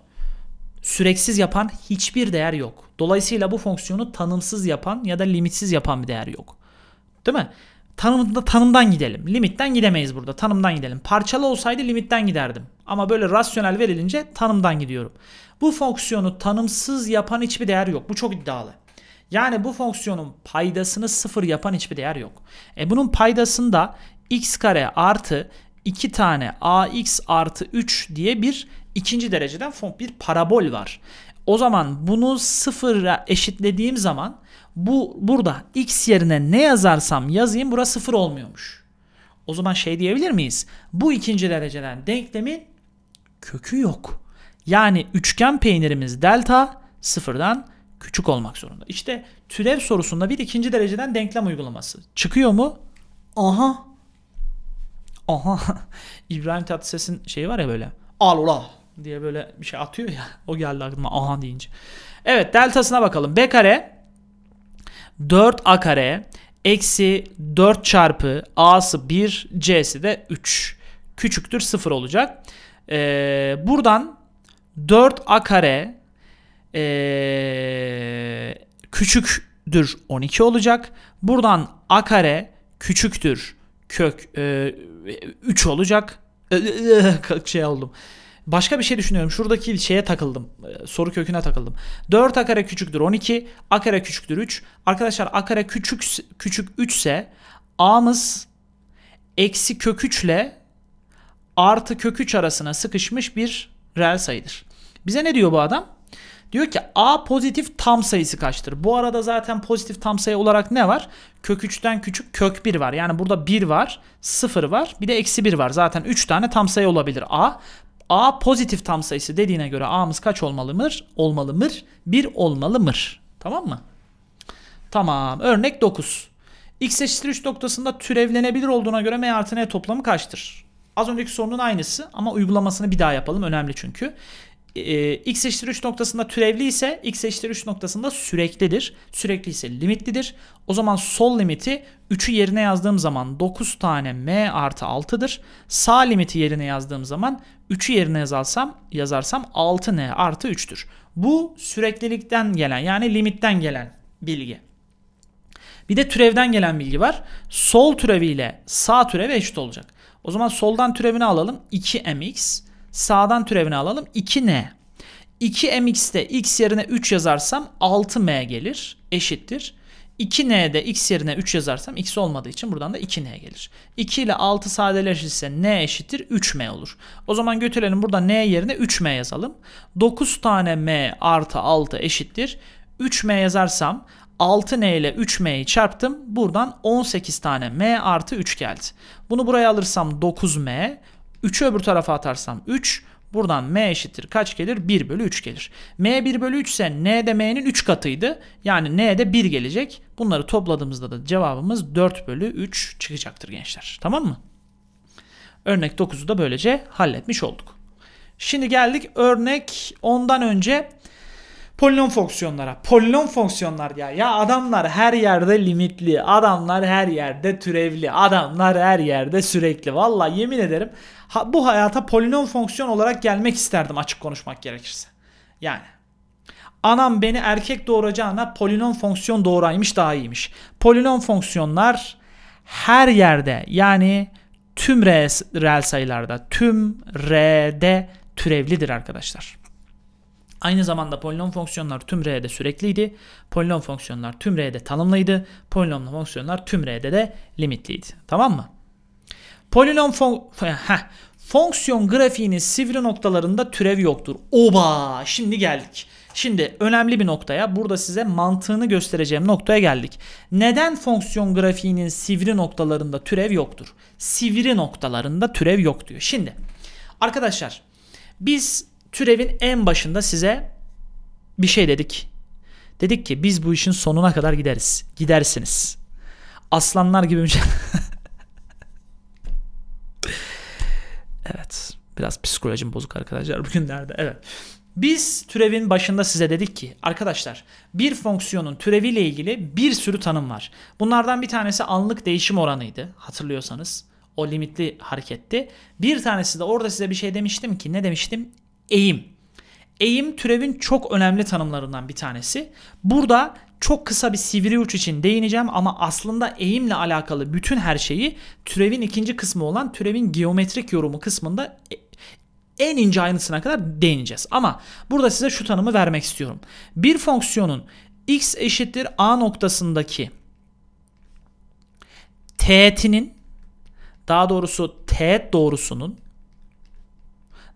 süreksiz yapan hiçbir değer yok. Dolayısıyla bu fonksiyonu tanımsız yapan ya da limitsiz yapan bir değer yok. Değil mi? Tanımda, tanımdan gidelim. Limitten gidemeyiz burada. Tanımdan gidelim. Parçalı olsaydı limitten giderdim. Ama böyle rasyonel verilince tanımdan gidiyorum. Bu fonksiyonu tanımsız yapan hiçbir değer yok. Bu çok iddialı. Yani bu fonksiyonun paydasını sıfır yapan hiçbir değer yok. E bunun paydasında x kare artı 2 tane ax artı 3 diye bir ikinci dereceden bir parabol var. O zaman bunu sıfıra eşitlediğim zaman bu burada x yerine ne yazarsam yazayım burası sıfır olmuyormuş. O zaman şey diyebilir miyiz? Bu ikinci dereceden denklemin kökü yok. Yani üçgen peynirimiz delta sıfırdan küçük olmak zorunda. İşte türev sorusunda bir ikinci dereceden denklem uygulaması. Çıkıyor mu? Aha. Aha. İbrahim Tatlıses'in şeyi var ya böyle. Al ula diye böyle bir şey atıyor ya. O geldi aklıma aha deyince. Evet deltasına bakalım. B kare 4a kare eksi 4 çarpı a'sı 1 c'si de 3 küçüktür 0 olacak. Ee, buradan 4a kare ee, küçüktür 12 olacak. Buradan a kare küçüktür kök e, ee, 3 olacak. Ee, şey oldum başka bir şey düşünüyorum. Şuradaki şeye takıldım. Ee, soru köküne takıldım. 4 akare küçüktür 12. A kare küçüktür 3. Arkadaşlar a kare küçük, küçük 3 ise a'mız eksi kök 3 ile artı kök 3 arasına sıkışmış bir reel sayıdır. Bize ne diyor bu adam? Diyor ki a pozitif tam sayısı kaçtır? Bu arada zaten pozitif tam sayı olarak ne var? Kök 3'ten küçük kök 1 var. Yani burada 1 var, 0 var, bir de eksi 1 var. Zaten 3 tane tam sayı olabilir a. A pozitif tam sayısı dediğine göre A'mız kaç olmalı mır? Olmalı mır? 1 olmalı Tamam mı? Tamam. Örnek 9. X eşittir 3 noktasında türevlenebilir olduğuna göre M artı N toplamı kaçtır? Az önceki sorunun aynısı ama uygulamasını bir daha yapalım. Önemli çünkü e, x eşittir 3 noktasında türevli ise x eşittir 3 noktasında süreklidir. Sürekli ise limitlidir. O zaman sol limiti 3'ü yerine yazdığım zaman 9 tane m artı 6'dır. Sağ limiti yerine yazdığım zaman 3'ü yerine yazarsam, yazarsam 6n artı 3'tür. Bu süreklilikten gelen yani limitten gelen bilgi. Bir de türevden gelen bilgi var. Sol türevi ile sağ türevi eşit olacak. O zaman soldan türevini alalım. 2mx Sağdan türevini alalım. 2n. 2mx'te x yerine 3 yazarsam 6m gelir. Eşittir. 2n'de x yerine 3 yazarsam x olmadığı için buradan da 2n gelir. 2 ile 6 sadeleşirse n eşittir 3m olur. O zaman götürelim burada n yerine 3m yazalım. 9 tane m artı 6 eşittir. 3m yazarsam 6n ile 3m'yi çarptım. Buradan 18 tane m artı 3 geldi. Bunu buraya alırsam 9m. 3'ü öbür tarafa atarsam 3. Buradan m eşittir kaç gelir? 1 bölü 3 gelir. m 1 bölü 3 ise n de m'nin 3 katıydı. Yani n de 1 gelecek. Bunları topladığımızda da cevabımız 4 bölü 3 çıkacaktır gençler. Tamam mı? Örnek 9'u da böylece halletmiş olduk. Şimdi geldik örnek 10'dan önce Polinom fonksiyonlara. Polinom fonksiyonlar ya. Ya adamlar her yerde limitli. Adamlar her yerde türevli. Adamlar her yerde sürekli. Valla yemin ederim ha, bu hayata polinom fonksiyon olarak gelmek isterdim açık konuşmak gerekirse. Yani. Anam beni erkek doğuracağına polinom fonksiyon doğuraymış daha iyiymiş. Polinom fonksiyonlar her yerde yani tüm reel sayılarda tüm R'de türevlidir arkadaşlar. Aynı zamanda polinom fonksiyonlar tüm R'de sürekliydi. Polinom fonksiyonlar tüm R'de tanımlıydı. Polinom fonksiyonlar tüm R'de de limitliydi. Tamam mı? Polinom fon heh, fonksiyon grafiğinin sivri noktalarında türev yoktur. Oba! Şimdi geldik. Şimdi önemli bir noktaya burada size mantığını göstereceğim noktaya geldik. Neden fonksiyon grafiğinin sivri noktalarında türev yoktur? Sivri noktalarında türev yok diyor. Şimdi arkadaşlar biz Türevin en başında size bir şey dedik. Dedik ki biz bu işin sonuna kadar gideriz. Gidersiniz. Aslanlar gibi mücadele. evet. Biraz psikolojim bozuk arkadaşlar bugünlerde. Evet. Biz türevin başında size dedik ki arkadaşlar bir fonksiyonun türeviyle ilgili bir sürü tanım var. Bunlardan bir tanesi anlık değişim oranıydı hatırlıyorsanız. O limitli hareketti. Bir tanesi de orada size bir şey demiştim ki ne demiştim? eğim. Eğim türevin çok önemli tanımlarından bir tanesi. Burada çok kısa bir sivri uç için değineceğim ama aslında eğimle alakalı bütün her şeyi türevin ikinci kısmı olan türevin geometrik yorumu kısmında e, en ince ayrıntısına kadar değineceğiz. Ama burada size şu tanımı vermek istiyorum. Bir fonksiyonun x eşittir a noktasındaki teğetinin daha doğrusu teğet doğrusunun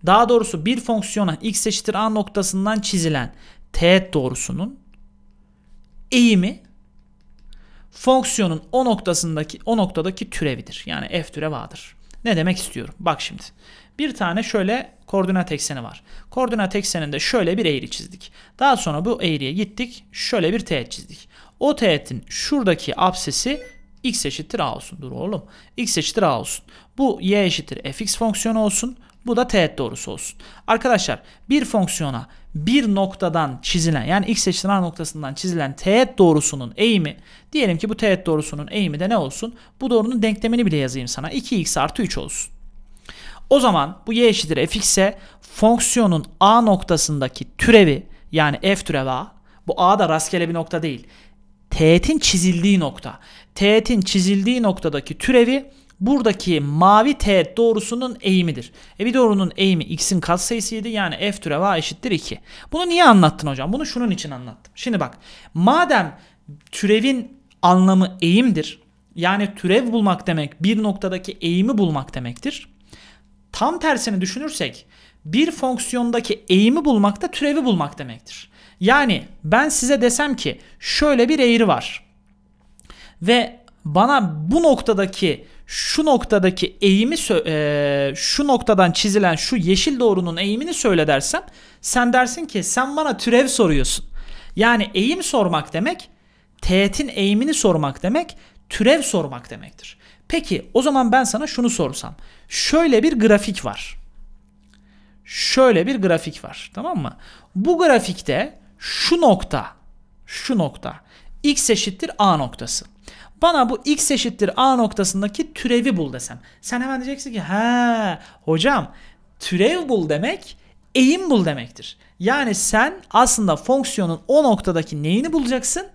daha doğrusu bir fonksiyona x eşittir a noktasından çizilen teğet doğrusunun eğimi fonksiyonun o noktasındaki o noktadaki türevidir. Yani f türev a'dır. Ne demek istiyorum? Bak şimdi. Bir tane şöyle koordinat ekseni var. Koordinat ekseninde şöyle bir eğri çizdik. Daha sonra bu eğriye gittik. Şöyle bir teğet çizdik. O teğetin şuradaki absesi x eşittir a olsun. Dur oğlum. x eşittir a olsun. Bu y eşittir fx fonksiyonu olsun. Bu da teğet doğrusu olsun. Arkadaşlar bir fonksiyona bir noktadan çizilen yani x eşittir a noktasından çizilen teğet doğrusunun eğimi diyelim ki bu teğet doğrusunun eğimi de ne olsun? Bu doğrunun denklemini bile yazayım sana. 2x artı 3 olsun. O zaman bu y eşittir f ise fonksiyonun a noktasındaki türevi yani f türevi a bu a da rastgele bir nokta değil. Teğetin çizildiği nokta. Teğetin çizildiği noktadaki türevi buradaki mavi teğet doğrusunun eğimidir. E bir doğrunun eğimi x'in katsayısıydı yani f türev a eşittir 2. Bunu niye anlattın hocam? Bunu şunun için anlattım. Şimdi bak madem türevin anlamı eğimdir. Yani türev bulmak demek bir noktadaki eğimi bulmak demektir. Tam tersini düşünürsek bir fonksiyondaki eğimi bulmak da türevi bulmak demektir. Yani ben size desem ki şöyle bir eğri var ve bana bu noktadaki şu noktadaki eğimi e, şu noktadan çizilen şu yeşil doğrunun eğimini söyle dersem sen dersin ki sen bana türev soruyorsun. Yani eğim sormak demek teğetin eğimini sormak demek türev sormak demektir. Peki o zaman ben sana şunu sorsam. Şöyle bir grafik var. Şöyle bir grafik var tamam mı? Bu grafikte şu nokta şu nokta x eşittir a noktası. Bana bu x eşittir a noktasındaki türevi bul desem. Sen hemen diyeceksin ki he hocam türev bul demek eğim bul demektir. Yani sen aslında fonksiyonun o noktadaki neyini bulacaksın?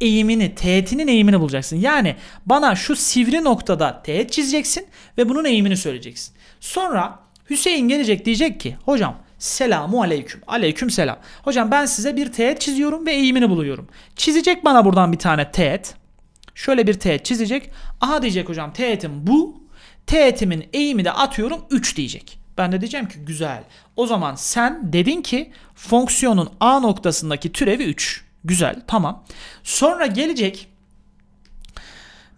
eğimini, teğetinin eğimini bulacaksın. Yani bana şu sivri noktada teğet çizeceksin ve bunun eğimini söyleyeceksin. Sonra Hüseyin gelecek diyecek ki hocam Selamu aleyküm. Aleyküm selam. Hocam ben size bir teğet çiziyorum ve eğimini buluyorum. Çizecek bana buradan bir tane teğet. Şöyle bir teğet çizecek. Aha diyecek hocam teğetim bu. Teğetimin eğimi de atıyorum 3 diyecek. Ben de diyeceğim ki güzel. O zaman sen dedin ki fonksiyonun A noktasındaki türevi 3. Güzel tamam. Sonra gelecek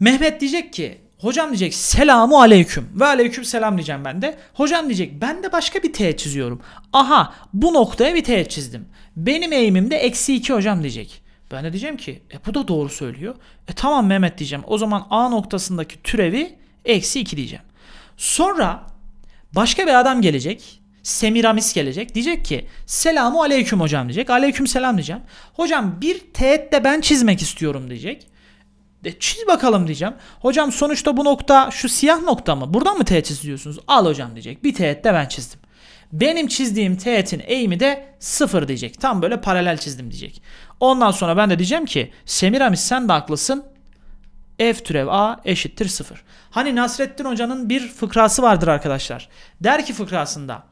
Mehmet diyecek ki Hocam diyecek selamu aleyküm ve aleyküm selam diyeceğim ben de. Hocam diyecek ben de başka bir teğet çiziyorum. Aha bu noktaya bir teğet çizdim. Benim eğimim de eksi 2 hocam diyecek. Ben de diyeceğim ki e bu da doğru söylüyor. E tamam Mehmet diyeceğim. O zaman A noktasındaki türevi eksi 2 diyeceğim. Sonra başka bir adam gelecek. Semiramis gelecek. Diyecek ki selamu aleyküm hocam diyecek. Aleyküm selam diyeceğim. Hocam bir teğet de ben çizmek istiyorum diyecek. De çiz bakalım diyeceğim. Hocam sonuçta bu nokta şu siyah nokta mı? Buradan mı teğet çiziyorsunuz? Al hocam diyecek. Bir teğet de ben çizdim. Benim çizdiğim teğetin eğimi de sıfır diyecek. Tam böyle paralel çizdim diyecek. Ondan sonra ben de diyeceğim ki Semiramis sen de haklısın. F türev A eşittir sıfır. Hani Nasrettin Hoca'nın bir fıkrası vardır arkadaşlar. Der ki fıkrasında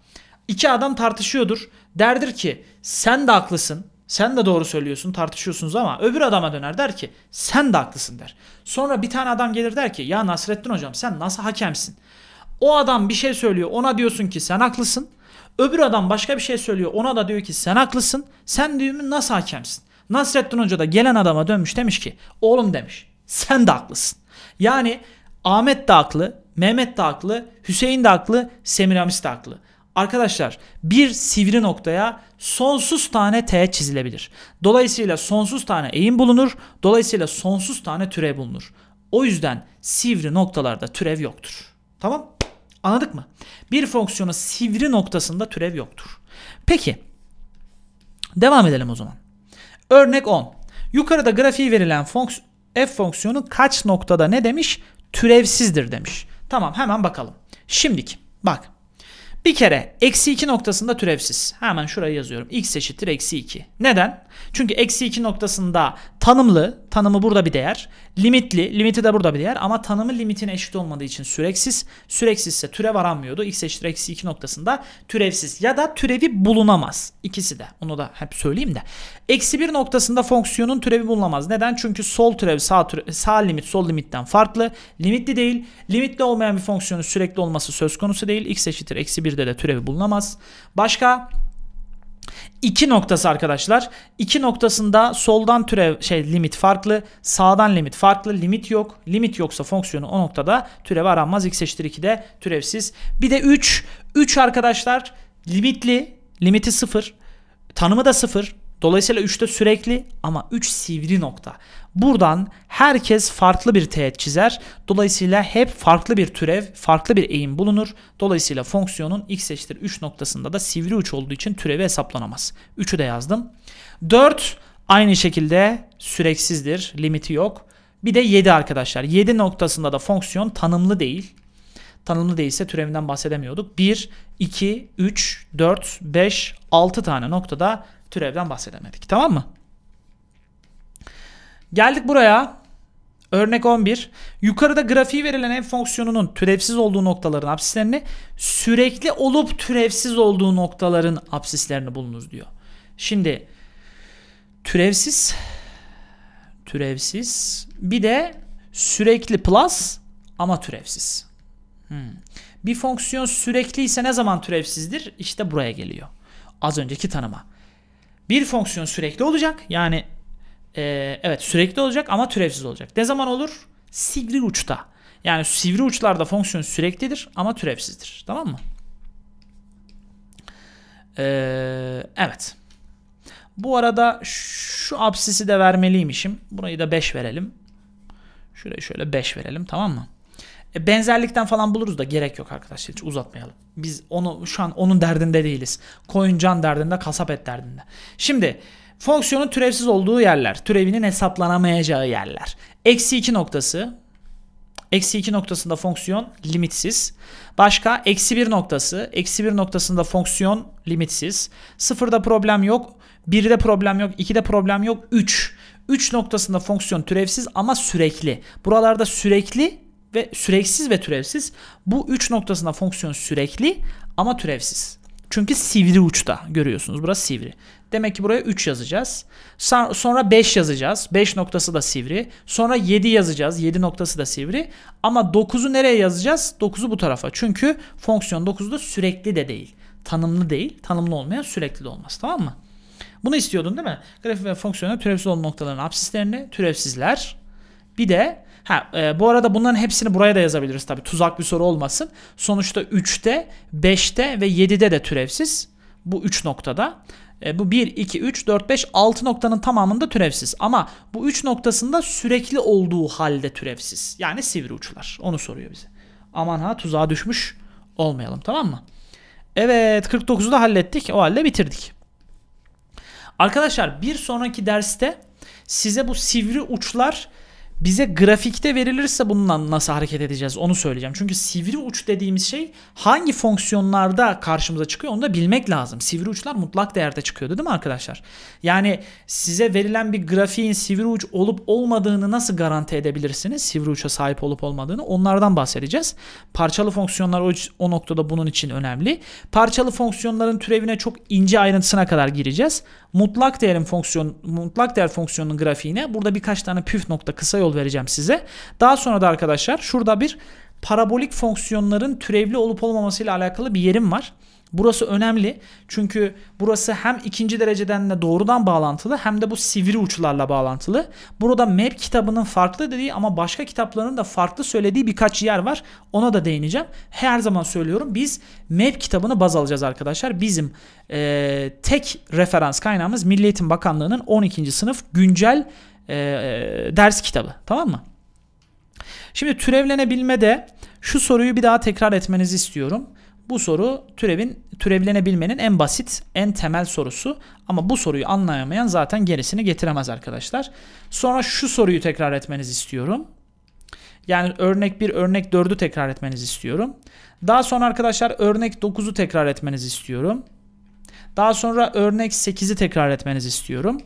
iki adam tartışıyordur. Derdir ki sen de haklısın. Sen de doğru söylüyorsun tartışıyorsunuz ama öbür adama döner der ki sen de haklısın der. Sonra bir tane adam gelir der ki ya Nasrettin hocam sen nasıl hakemsin? O adam bir şey söylüyor ona diyorsun ki sen haklısın. Öbür adam başka bir şey söylüyor ona da diyor ki sen haklısın. Sen düğümün nasıl hakemsin? Nasrettin Hoca da gelen adama dönmüş demiş ki oğlum demiş sen de haklısın. Yani Ahmet de haklı, Mehmet de haklı, Hüseyin de haklı, Semiramis de haklı. Arkadaşlar bir sivri noktaya sonsuz tane T çizilebilir. Dolayısıyla sonsuz tane eğim bulunur. Dolayısıyla sonsuz tane türev bulunur. O yüzden sivri noktalarda türev yoktur. Tamam? Anladık mı? Bir fonksiyonun sivri noktasında türev yoktur. Peki. Devam edelim o zaman. Örnek 10. Yukarıda grafiği verilen fonks f fonksiyonu kaç noktada ne demiş? Türevsizdir demiş. Tamam hemen bakalım. Şimdiki bak bir kere eksi 2 noktasında türevsiz. Hemen şuraya yazıyorum. x eşittir eksi 2. Neden? Çünkü eksi 2 noktasında tanımlı, tanımı burada bir değer. Limitli, limiti de burada bir değer. Ama tanımı limitin eşit olmadığı için süreksiz. Süreksizse türev aranmıyordu. x eşittir eksi 2 noktasında türevsiz. Ya da türevi bulunamaz. İkisi de. Onu da hep söyleyeyim de. Eksi bir noktasında fonksiyonun türevi bulunamaz. Neden? Çünkü sol türev sağ, türev, sağ limit sol limitten farklı. Limitli değil. Limitli olmayan bir fonksiyonun sürekli olması söz konusu değil. X eşittir eksi birde de türevi bulunamaz. Başka 2 noktası arkadaşlar. 2 noktasında soldan türev şey limit farklı, sağdan limit farklı, limit yok. Limit yoksa fonksiyonu o noktada türevi aranmaz. X eşittir de türevsiz. Bir de 3. 3 arkadaşlar limitli, limiti 0. Tanımı da 0. Dolayısıyla 3'te sürekli ama 3 sivri nokta. Buradan herkes farklı bir teğet çizer. Dolayısıyla hep farklı bir türev, farklı bir eğim bulunur. Dolayısıyla fonksiyonun x eşittir 3 noktasında da sivri uç olduğu için türevi hesaplanamaz. 3'ü de yazdım. 4 aynı şekilde süreksizdir. Limiti yok. Bir de 7 arkadaşlar. 7 noktasında da fonksiyon tanımlı değil tanımlı değilse türevinden bahsedemiyorduk. 1, 2, 3, 4, 5, 6 tane noktada türevden bahsedemedik. Tamam mı? Geldik buraya. Örnek 11. Yukarıda grafiği verilen en fonksiyonunun türevsiz olduğu noktaların absislerini sürekli olup türevsiz olduğu noktaların absislerini bulunuz diyor. Şimdi türevsiz türevsiz bir de sürekli plus ama türevsiz. Hmm. Bir fonksiyon sürekli ise ne zaman türevsizdir? İşte buraya geliyor. Az önceki tanıma bir fonksiyon sürekli olacak. Yani e, evet sürekli olacak ama türevsiz olacak. Ne zaman olur? Sivri uçta. Yani sivri uçlarda fonksiyon süreklidir ama türevsizdir. Tamam mı? E, evet. Bu arada şu absisi de vermeliymişim. Burayı da 5 verelim. Şuraya şöyle 5 verelim tamam mı? E, benzerlikten falan buluruz da gerek yok arkadaşlar hiç uzatmayalım. Biz onu şu an onun derdinde değiliz. Koyuncan derdinde, kasap et derdinde. Şimdi fonksiyonun türevsiz olduğu yerler, türevinin hesaplanamayacağı yerler. Eksi 2 noktası Eksi 2 noktasında fonksiyon limitsiz. Başka eksi 1 noktası. Eksi 1 noktasında fonksiyon limitsiz. sıfırda problem yok. 1'de problem yok. 2'de problem yok. 3. 3 noktasında fonksiyon türevsiz ama sürekli. Buralarda sürekli ve süreksiz ve türevsiz. Bu üç noktasında fonksiyon sürekli ama türevsiz. Çünkü sivri uçta görüyorsunuz. Burası sivri. Demek ki buraya 3 yazacağız. Sonra 5 yazacağız. 5 noktası da sivri. Sonra 7 yazacağız. 7 noktası da sivri. Ama 9'u nereye yazacağız? 9'u bu tarafa. Çünkü fonksiyon da sürekli de değil. Tanımlı değil. Tanımlı olmayan sürekli de olmaz. Tamam mı? Bunu istiyordun değil mi? Grafik ve fonksiyonun türevsiz olan noktaların absislerini, türevsizler. Bir de Ha, e, bu arada bunların hepsini buraya da yazabiliriz tabi Tuzak bir soru olmasın. Sonuçta 3'te, 5'te ve 7'de de türevsiz. Bu 3 noktada. E, bu 1, 2, 3, 4, 5, 6 noktanın tamamında türevsiz. Ama bu 3 noktasında sürekli olduğu halde türevsiz. Yani sivri uçlar. Onu soruyor bize. Aman ha tuzağa düşmüş olmayalım tamam mı? Evet 49'u da hallettik. O halde bitirdik. Arkadaşlar bir sonraki derste size bu sivri uçlar bize grafikte verilirse bununla nasıl hareket edeceğiz onu söyleyeceğim. Çünkü sivri uç dediğimiz şey hangi fonksiyonlarda karşımıza çıkıyor onu da bilmek lazım. Sivri uçlar mutlak değerde çıkıyordu değil mi arkadaşlar? Yani size verilen bir grafiğin sivri uç olup olmadığını nasıl garanti edebilirsiniz? Sivri uça sahip olup olmadığını onlardan bahsedeceğiz. Parçalı fonksiyonlar o, o noktada bunun için önemli. Parçalı fonksiyonların türevine çok ince ayrıntısına kadar gireceğiz. Mutlak değerin fonksiyon mutlak değer fonksiyonunun grafiğine burada birkaç tane püf nokta kısa yol vereceğim size. Daha sonra da arkadaşlar şurada bir parabolik fonksiyonların türevli olup olmamasıyla alakalı bir yerim var. Burası önemli çünkü burası hem ikinci derecedenle doğrudan bağlantılı hem de bu sivri uçlarla bağlantılı. Burada map kitabının farklı dediği ama başka kitapların da farklı söylediği birkaç yer var. Ona da değineceğim. Her zaman söylüyorum biz map kitabını baz alacağız arkadaşlar. Bizim e, tek referans kaynağımız Milli Eğitim Bakanlığı'nın 12. sınıf güncel ee, e, ders kitabı. Tamam mı? Şimdi türevlenebilme de şu soruyu bir daha tekrar etmenizi istiyorum. Bu soru türevin türevlenebilmenin en basit, en temel sorusu. Ama bu soruyu anlayamayan zaten gerisini getiremez arkadaşlar. Sonra şu soruyu tekrar etmenizi istiyorum. Yani örnek 1, örnek 4'ü tekrar etmenizi istiyorum. Daha sonra arkadaşlar örnek 9'u tekrar etmenizi istiyorum. Daha sonra örnek 8'i tekrar etmenizi istiyorum.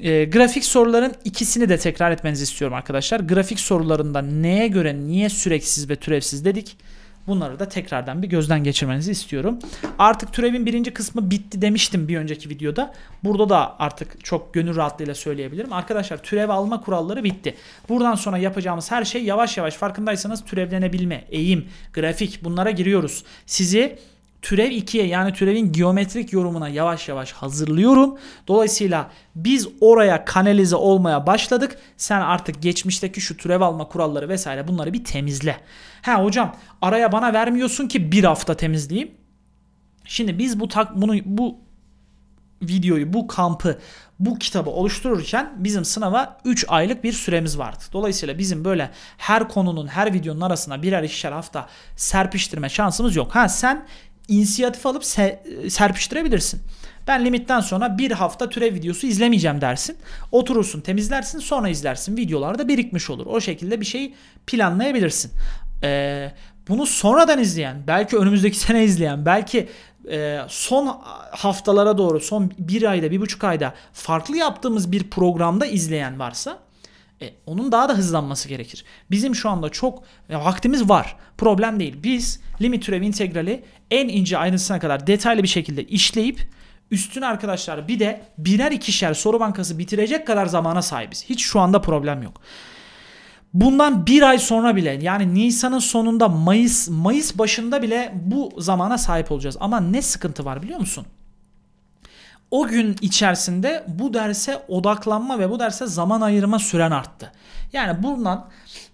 E, grafik soruların ikisini de tekrar etmenizi istiyorum arkadaşlar. Grafik sorularında neye göre niye süreksiz ve türevsiz dedik? Bunları da tekrardan bir gözden geçirmenizi istiyorum. Artık türevin birinci kısmı bitti demiştim bir önceki videoda. Burada da artık çok gönül rahatlığıyla söyleyebilirim. Arkadaşlar türev alma kuralları bitti. Buradan sonra yapacağımız her şey yavaş yavaş farkındaysanız türevlenebilme, eğim, grafik bunlara giriyoruz. Sizi türev 2'ye yani türevin geometrik yorumuna yavaş yavaş hazırlıyorum. Dolayısıyla biz oraya kanalize olmaya başladık. Sen artık geçmişteki şu türev alma kuralları vesaire bunları bir temizle. Ha hocam araya bana vermiyorsun ki bir hafta temizleyeyim. Şimdi biz bu tak bunu bu videoyu, bu kampı, bu kitabı oluştururken bizim sınava 3 aylık bir süremiz vardı. Dolayısıyla bizim böyle her konunun, her videonun arasına birer ikişer hafta serpiştirme şansımız yok. Ha sen inisiyatif alıp se serpiştirebilirsin. Ben limitten sonra bir hafta türev videosu izlemeyeceğim dersin. Oturursun temizlersin sonra izlersin. Videolar da birikmiş olur. O şekilde bir şey planlayabilirsin. Ee, bunu sonradan izleyen, belki önümüzdeki sene izleyen, belki e, son haftalara doğru, son bir ayda, bir buçuk ayda farklı yaptığımız bir programda izleyen varsa e, onun daha da hızlanması gerekir. Bizim şu anda çok e, vaktimiz var. Problem değil. Biz limit türevi integrali en ince ayrıntısına kadar detaylı bir şekilde işleyip üstüne arkadaşlar bir de birer ikişer soru bankası bitirecek kadar zamana sahibiz. Hiç şu anda problem yok. Bundan bir ay sonra bile yani Nisan'ın sonunda Mayıs Mayıs başında bile bu zamana sahip olacağız. Ama ne sıkıntı var biliyor musun? o gün içerisinde bu derse odaklanma ve bu derse zaman ayırma süren arttı. Yani bundan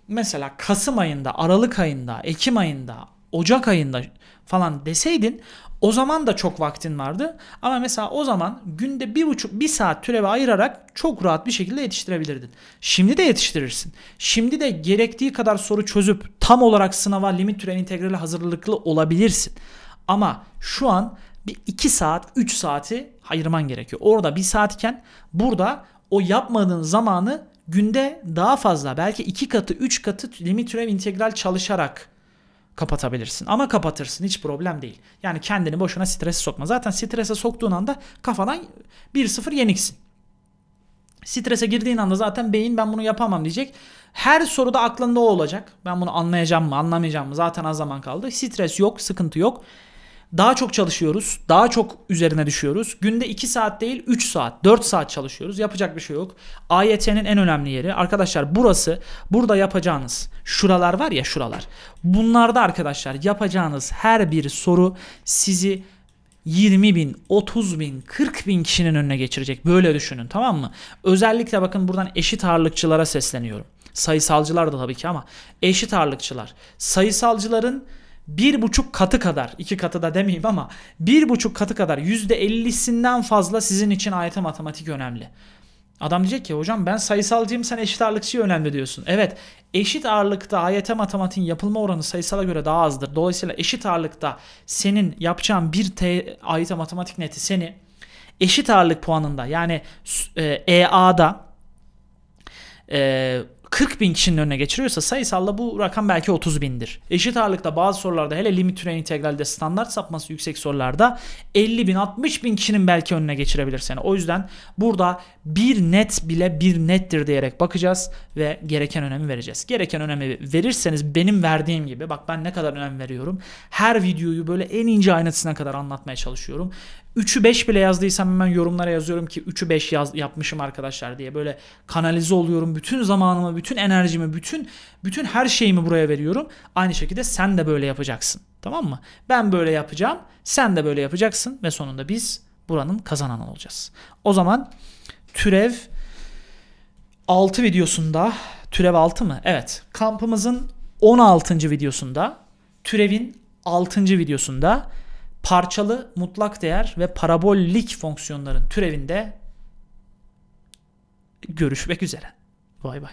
mesela Kasım ayında, Aralık ayında, Ekim ayında, Ocak ayında falan deseydin o zaman da çok vaktin vardı. Ama mesela o zaman günde bir buçuk bir saat türeve ayırarak çok rahat bir şekilde yetiştirebilirdin. Şimdi de yetiştirirsin. Şimdi de gerektiği kadar soru çözüp tam olarak sınava limit türev integrali hazırlıklı olabilirsin. Ama şu an bir 2 saat 3 saati ayırman gerekiyor. Orada 1 saat iken burada o yapmadığın zamanı günde daha fazla belki 2 katı 3 katı limit türev integral çalışarak kapatabilirsin. Ama kapatırsın hiç problem değil. Yani kendini boşuna strese sokma. Zaten strese soktuğun anda kafadan 1-0 yeniksin. Strese girdiğin anda zaten beyin ben bunu yapamam diyecek. Her soruda aklında o olacak. Ben bunu anlayacağım mı anlamayacağım mı zaten az zaman kaldı. Stres yok sıkıntı yok daha çok çalışıyoruz. Daha çok üzerine düşüyoruz. Günde 2 saat değil 3 saat, 4 saat çalışıyoruz. Yapacak bir şey yok. AYT'nin en önemli yeri arkadaşlar burası. Burada yapacağınız şuralar var ya şuralar. Bunlarda arkadaşlar yapacağınız her bir soru sizi 20 bin, 30 bin, 40 bin kişinin önüne geçirecek. Böyle düşünün tamam mı? Özellikle bakın buradan eşit ağırlıkçılara sesleniyorum. Sayısalcılar da tabii ki ama eşit ağırlıkçılar. Sayısalcıların bir buçuk katı kadar iki katı da demeyeyim ama bir buçuk katı kadar yüzde ellisinden fazla sizin için ayete matematik önemli. Adam diyecek ki hocam ben sayısalcıyım sen eşit ağırlıkçı önemli diyorsun. Evet eşit ağırlıkta AYT matematiğin yapılma oranı sayısala göre daha azdır. Dolayısıyla eşit ağırlıkta senin yapacağın bir T AYT matematik neti seni eşit ağırlık puanında yani EA'da e, e 40 bin kişinin önüne geçiriyorsa sayısalla bu rakam belki 30 bindir. Eşit ağırlıkta bazı sorularda hele limit türev integralde standart sapması yüksek sorularda 50 bin 60 bin kişinin belki önüne geçirebilir seni. O yüzden burada bir net bile bir nettir diyerek bakacağız ve gereken önemi vereceğiz. Gereken önemi verirseniz benim verdiğim gibi bak ben ne kadar önem veriyorum. Her videoyu böyle en ince ayrıntısına kadar anlatmaya çalışıyorum. 3'ü 5 bile yazdıysam hemen yorumlara yazıyorum ki 3'ü 5 yaz, yapmışım arkadaşlar diye. Böyle kanalize oluyorum. Bütün zamanımı, bütün enerjimi, bütün bütün her şeyimi buraya veriyorum. Aynı şekilde sen de böyle yapacaksın. Tamam mı? Ben böyle yapacağım. Sen de böyle yapacaksın. Ve sonunda biz buranın kazananı olacağız. O zaman türev 6 videosunda türev 6 mı? Evet. Kampımızın 16. videosunda türevin 6. videosunda parçalı mutlak değer ve parabolik fonksiyonların türevinde görüşmek üzere. Bay bay.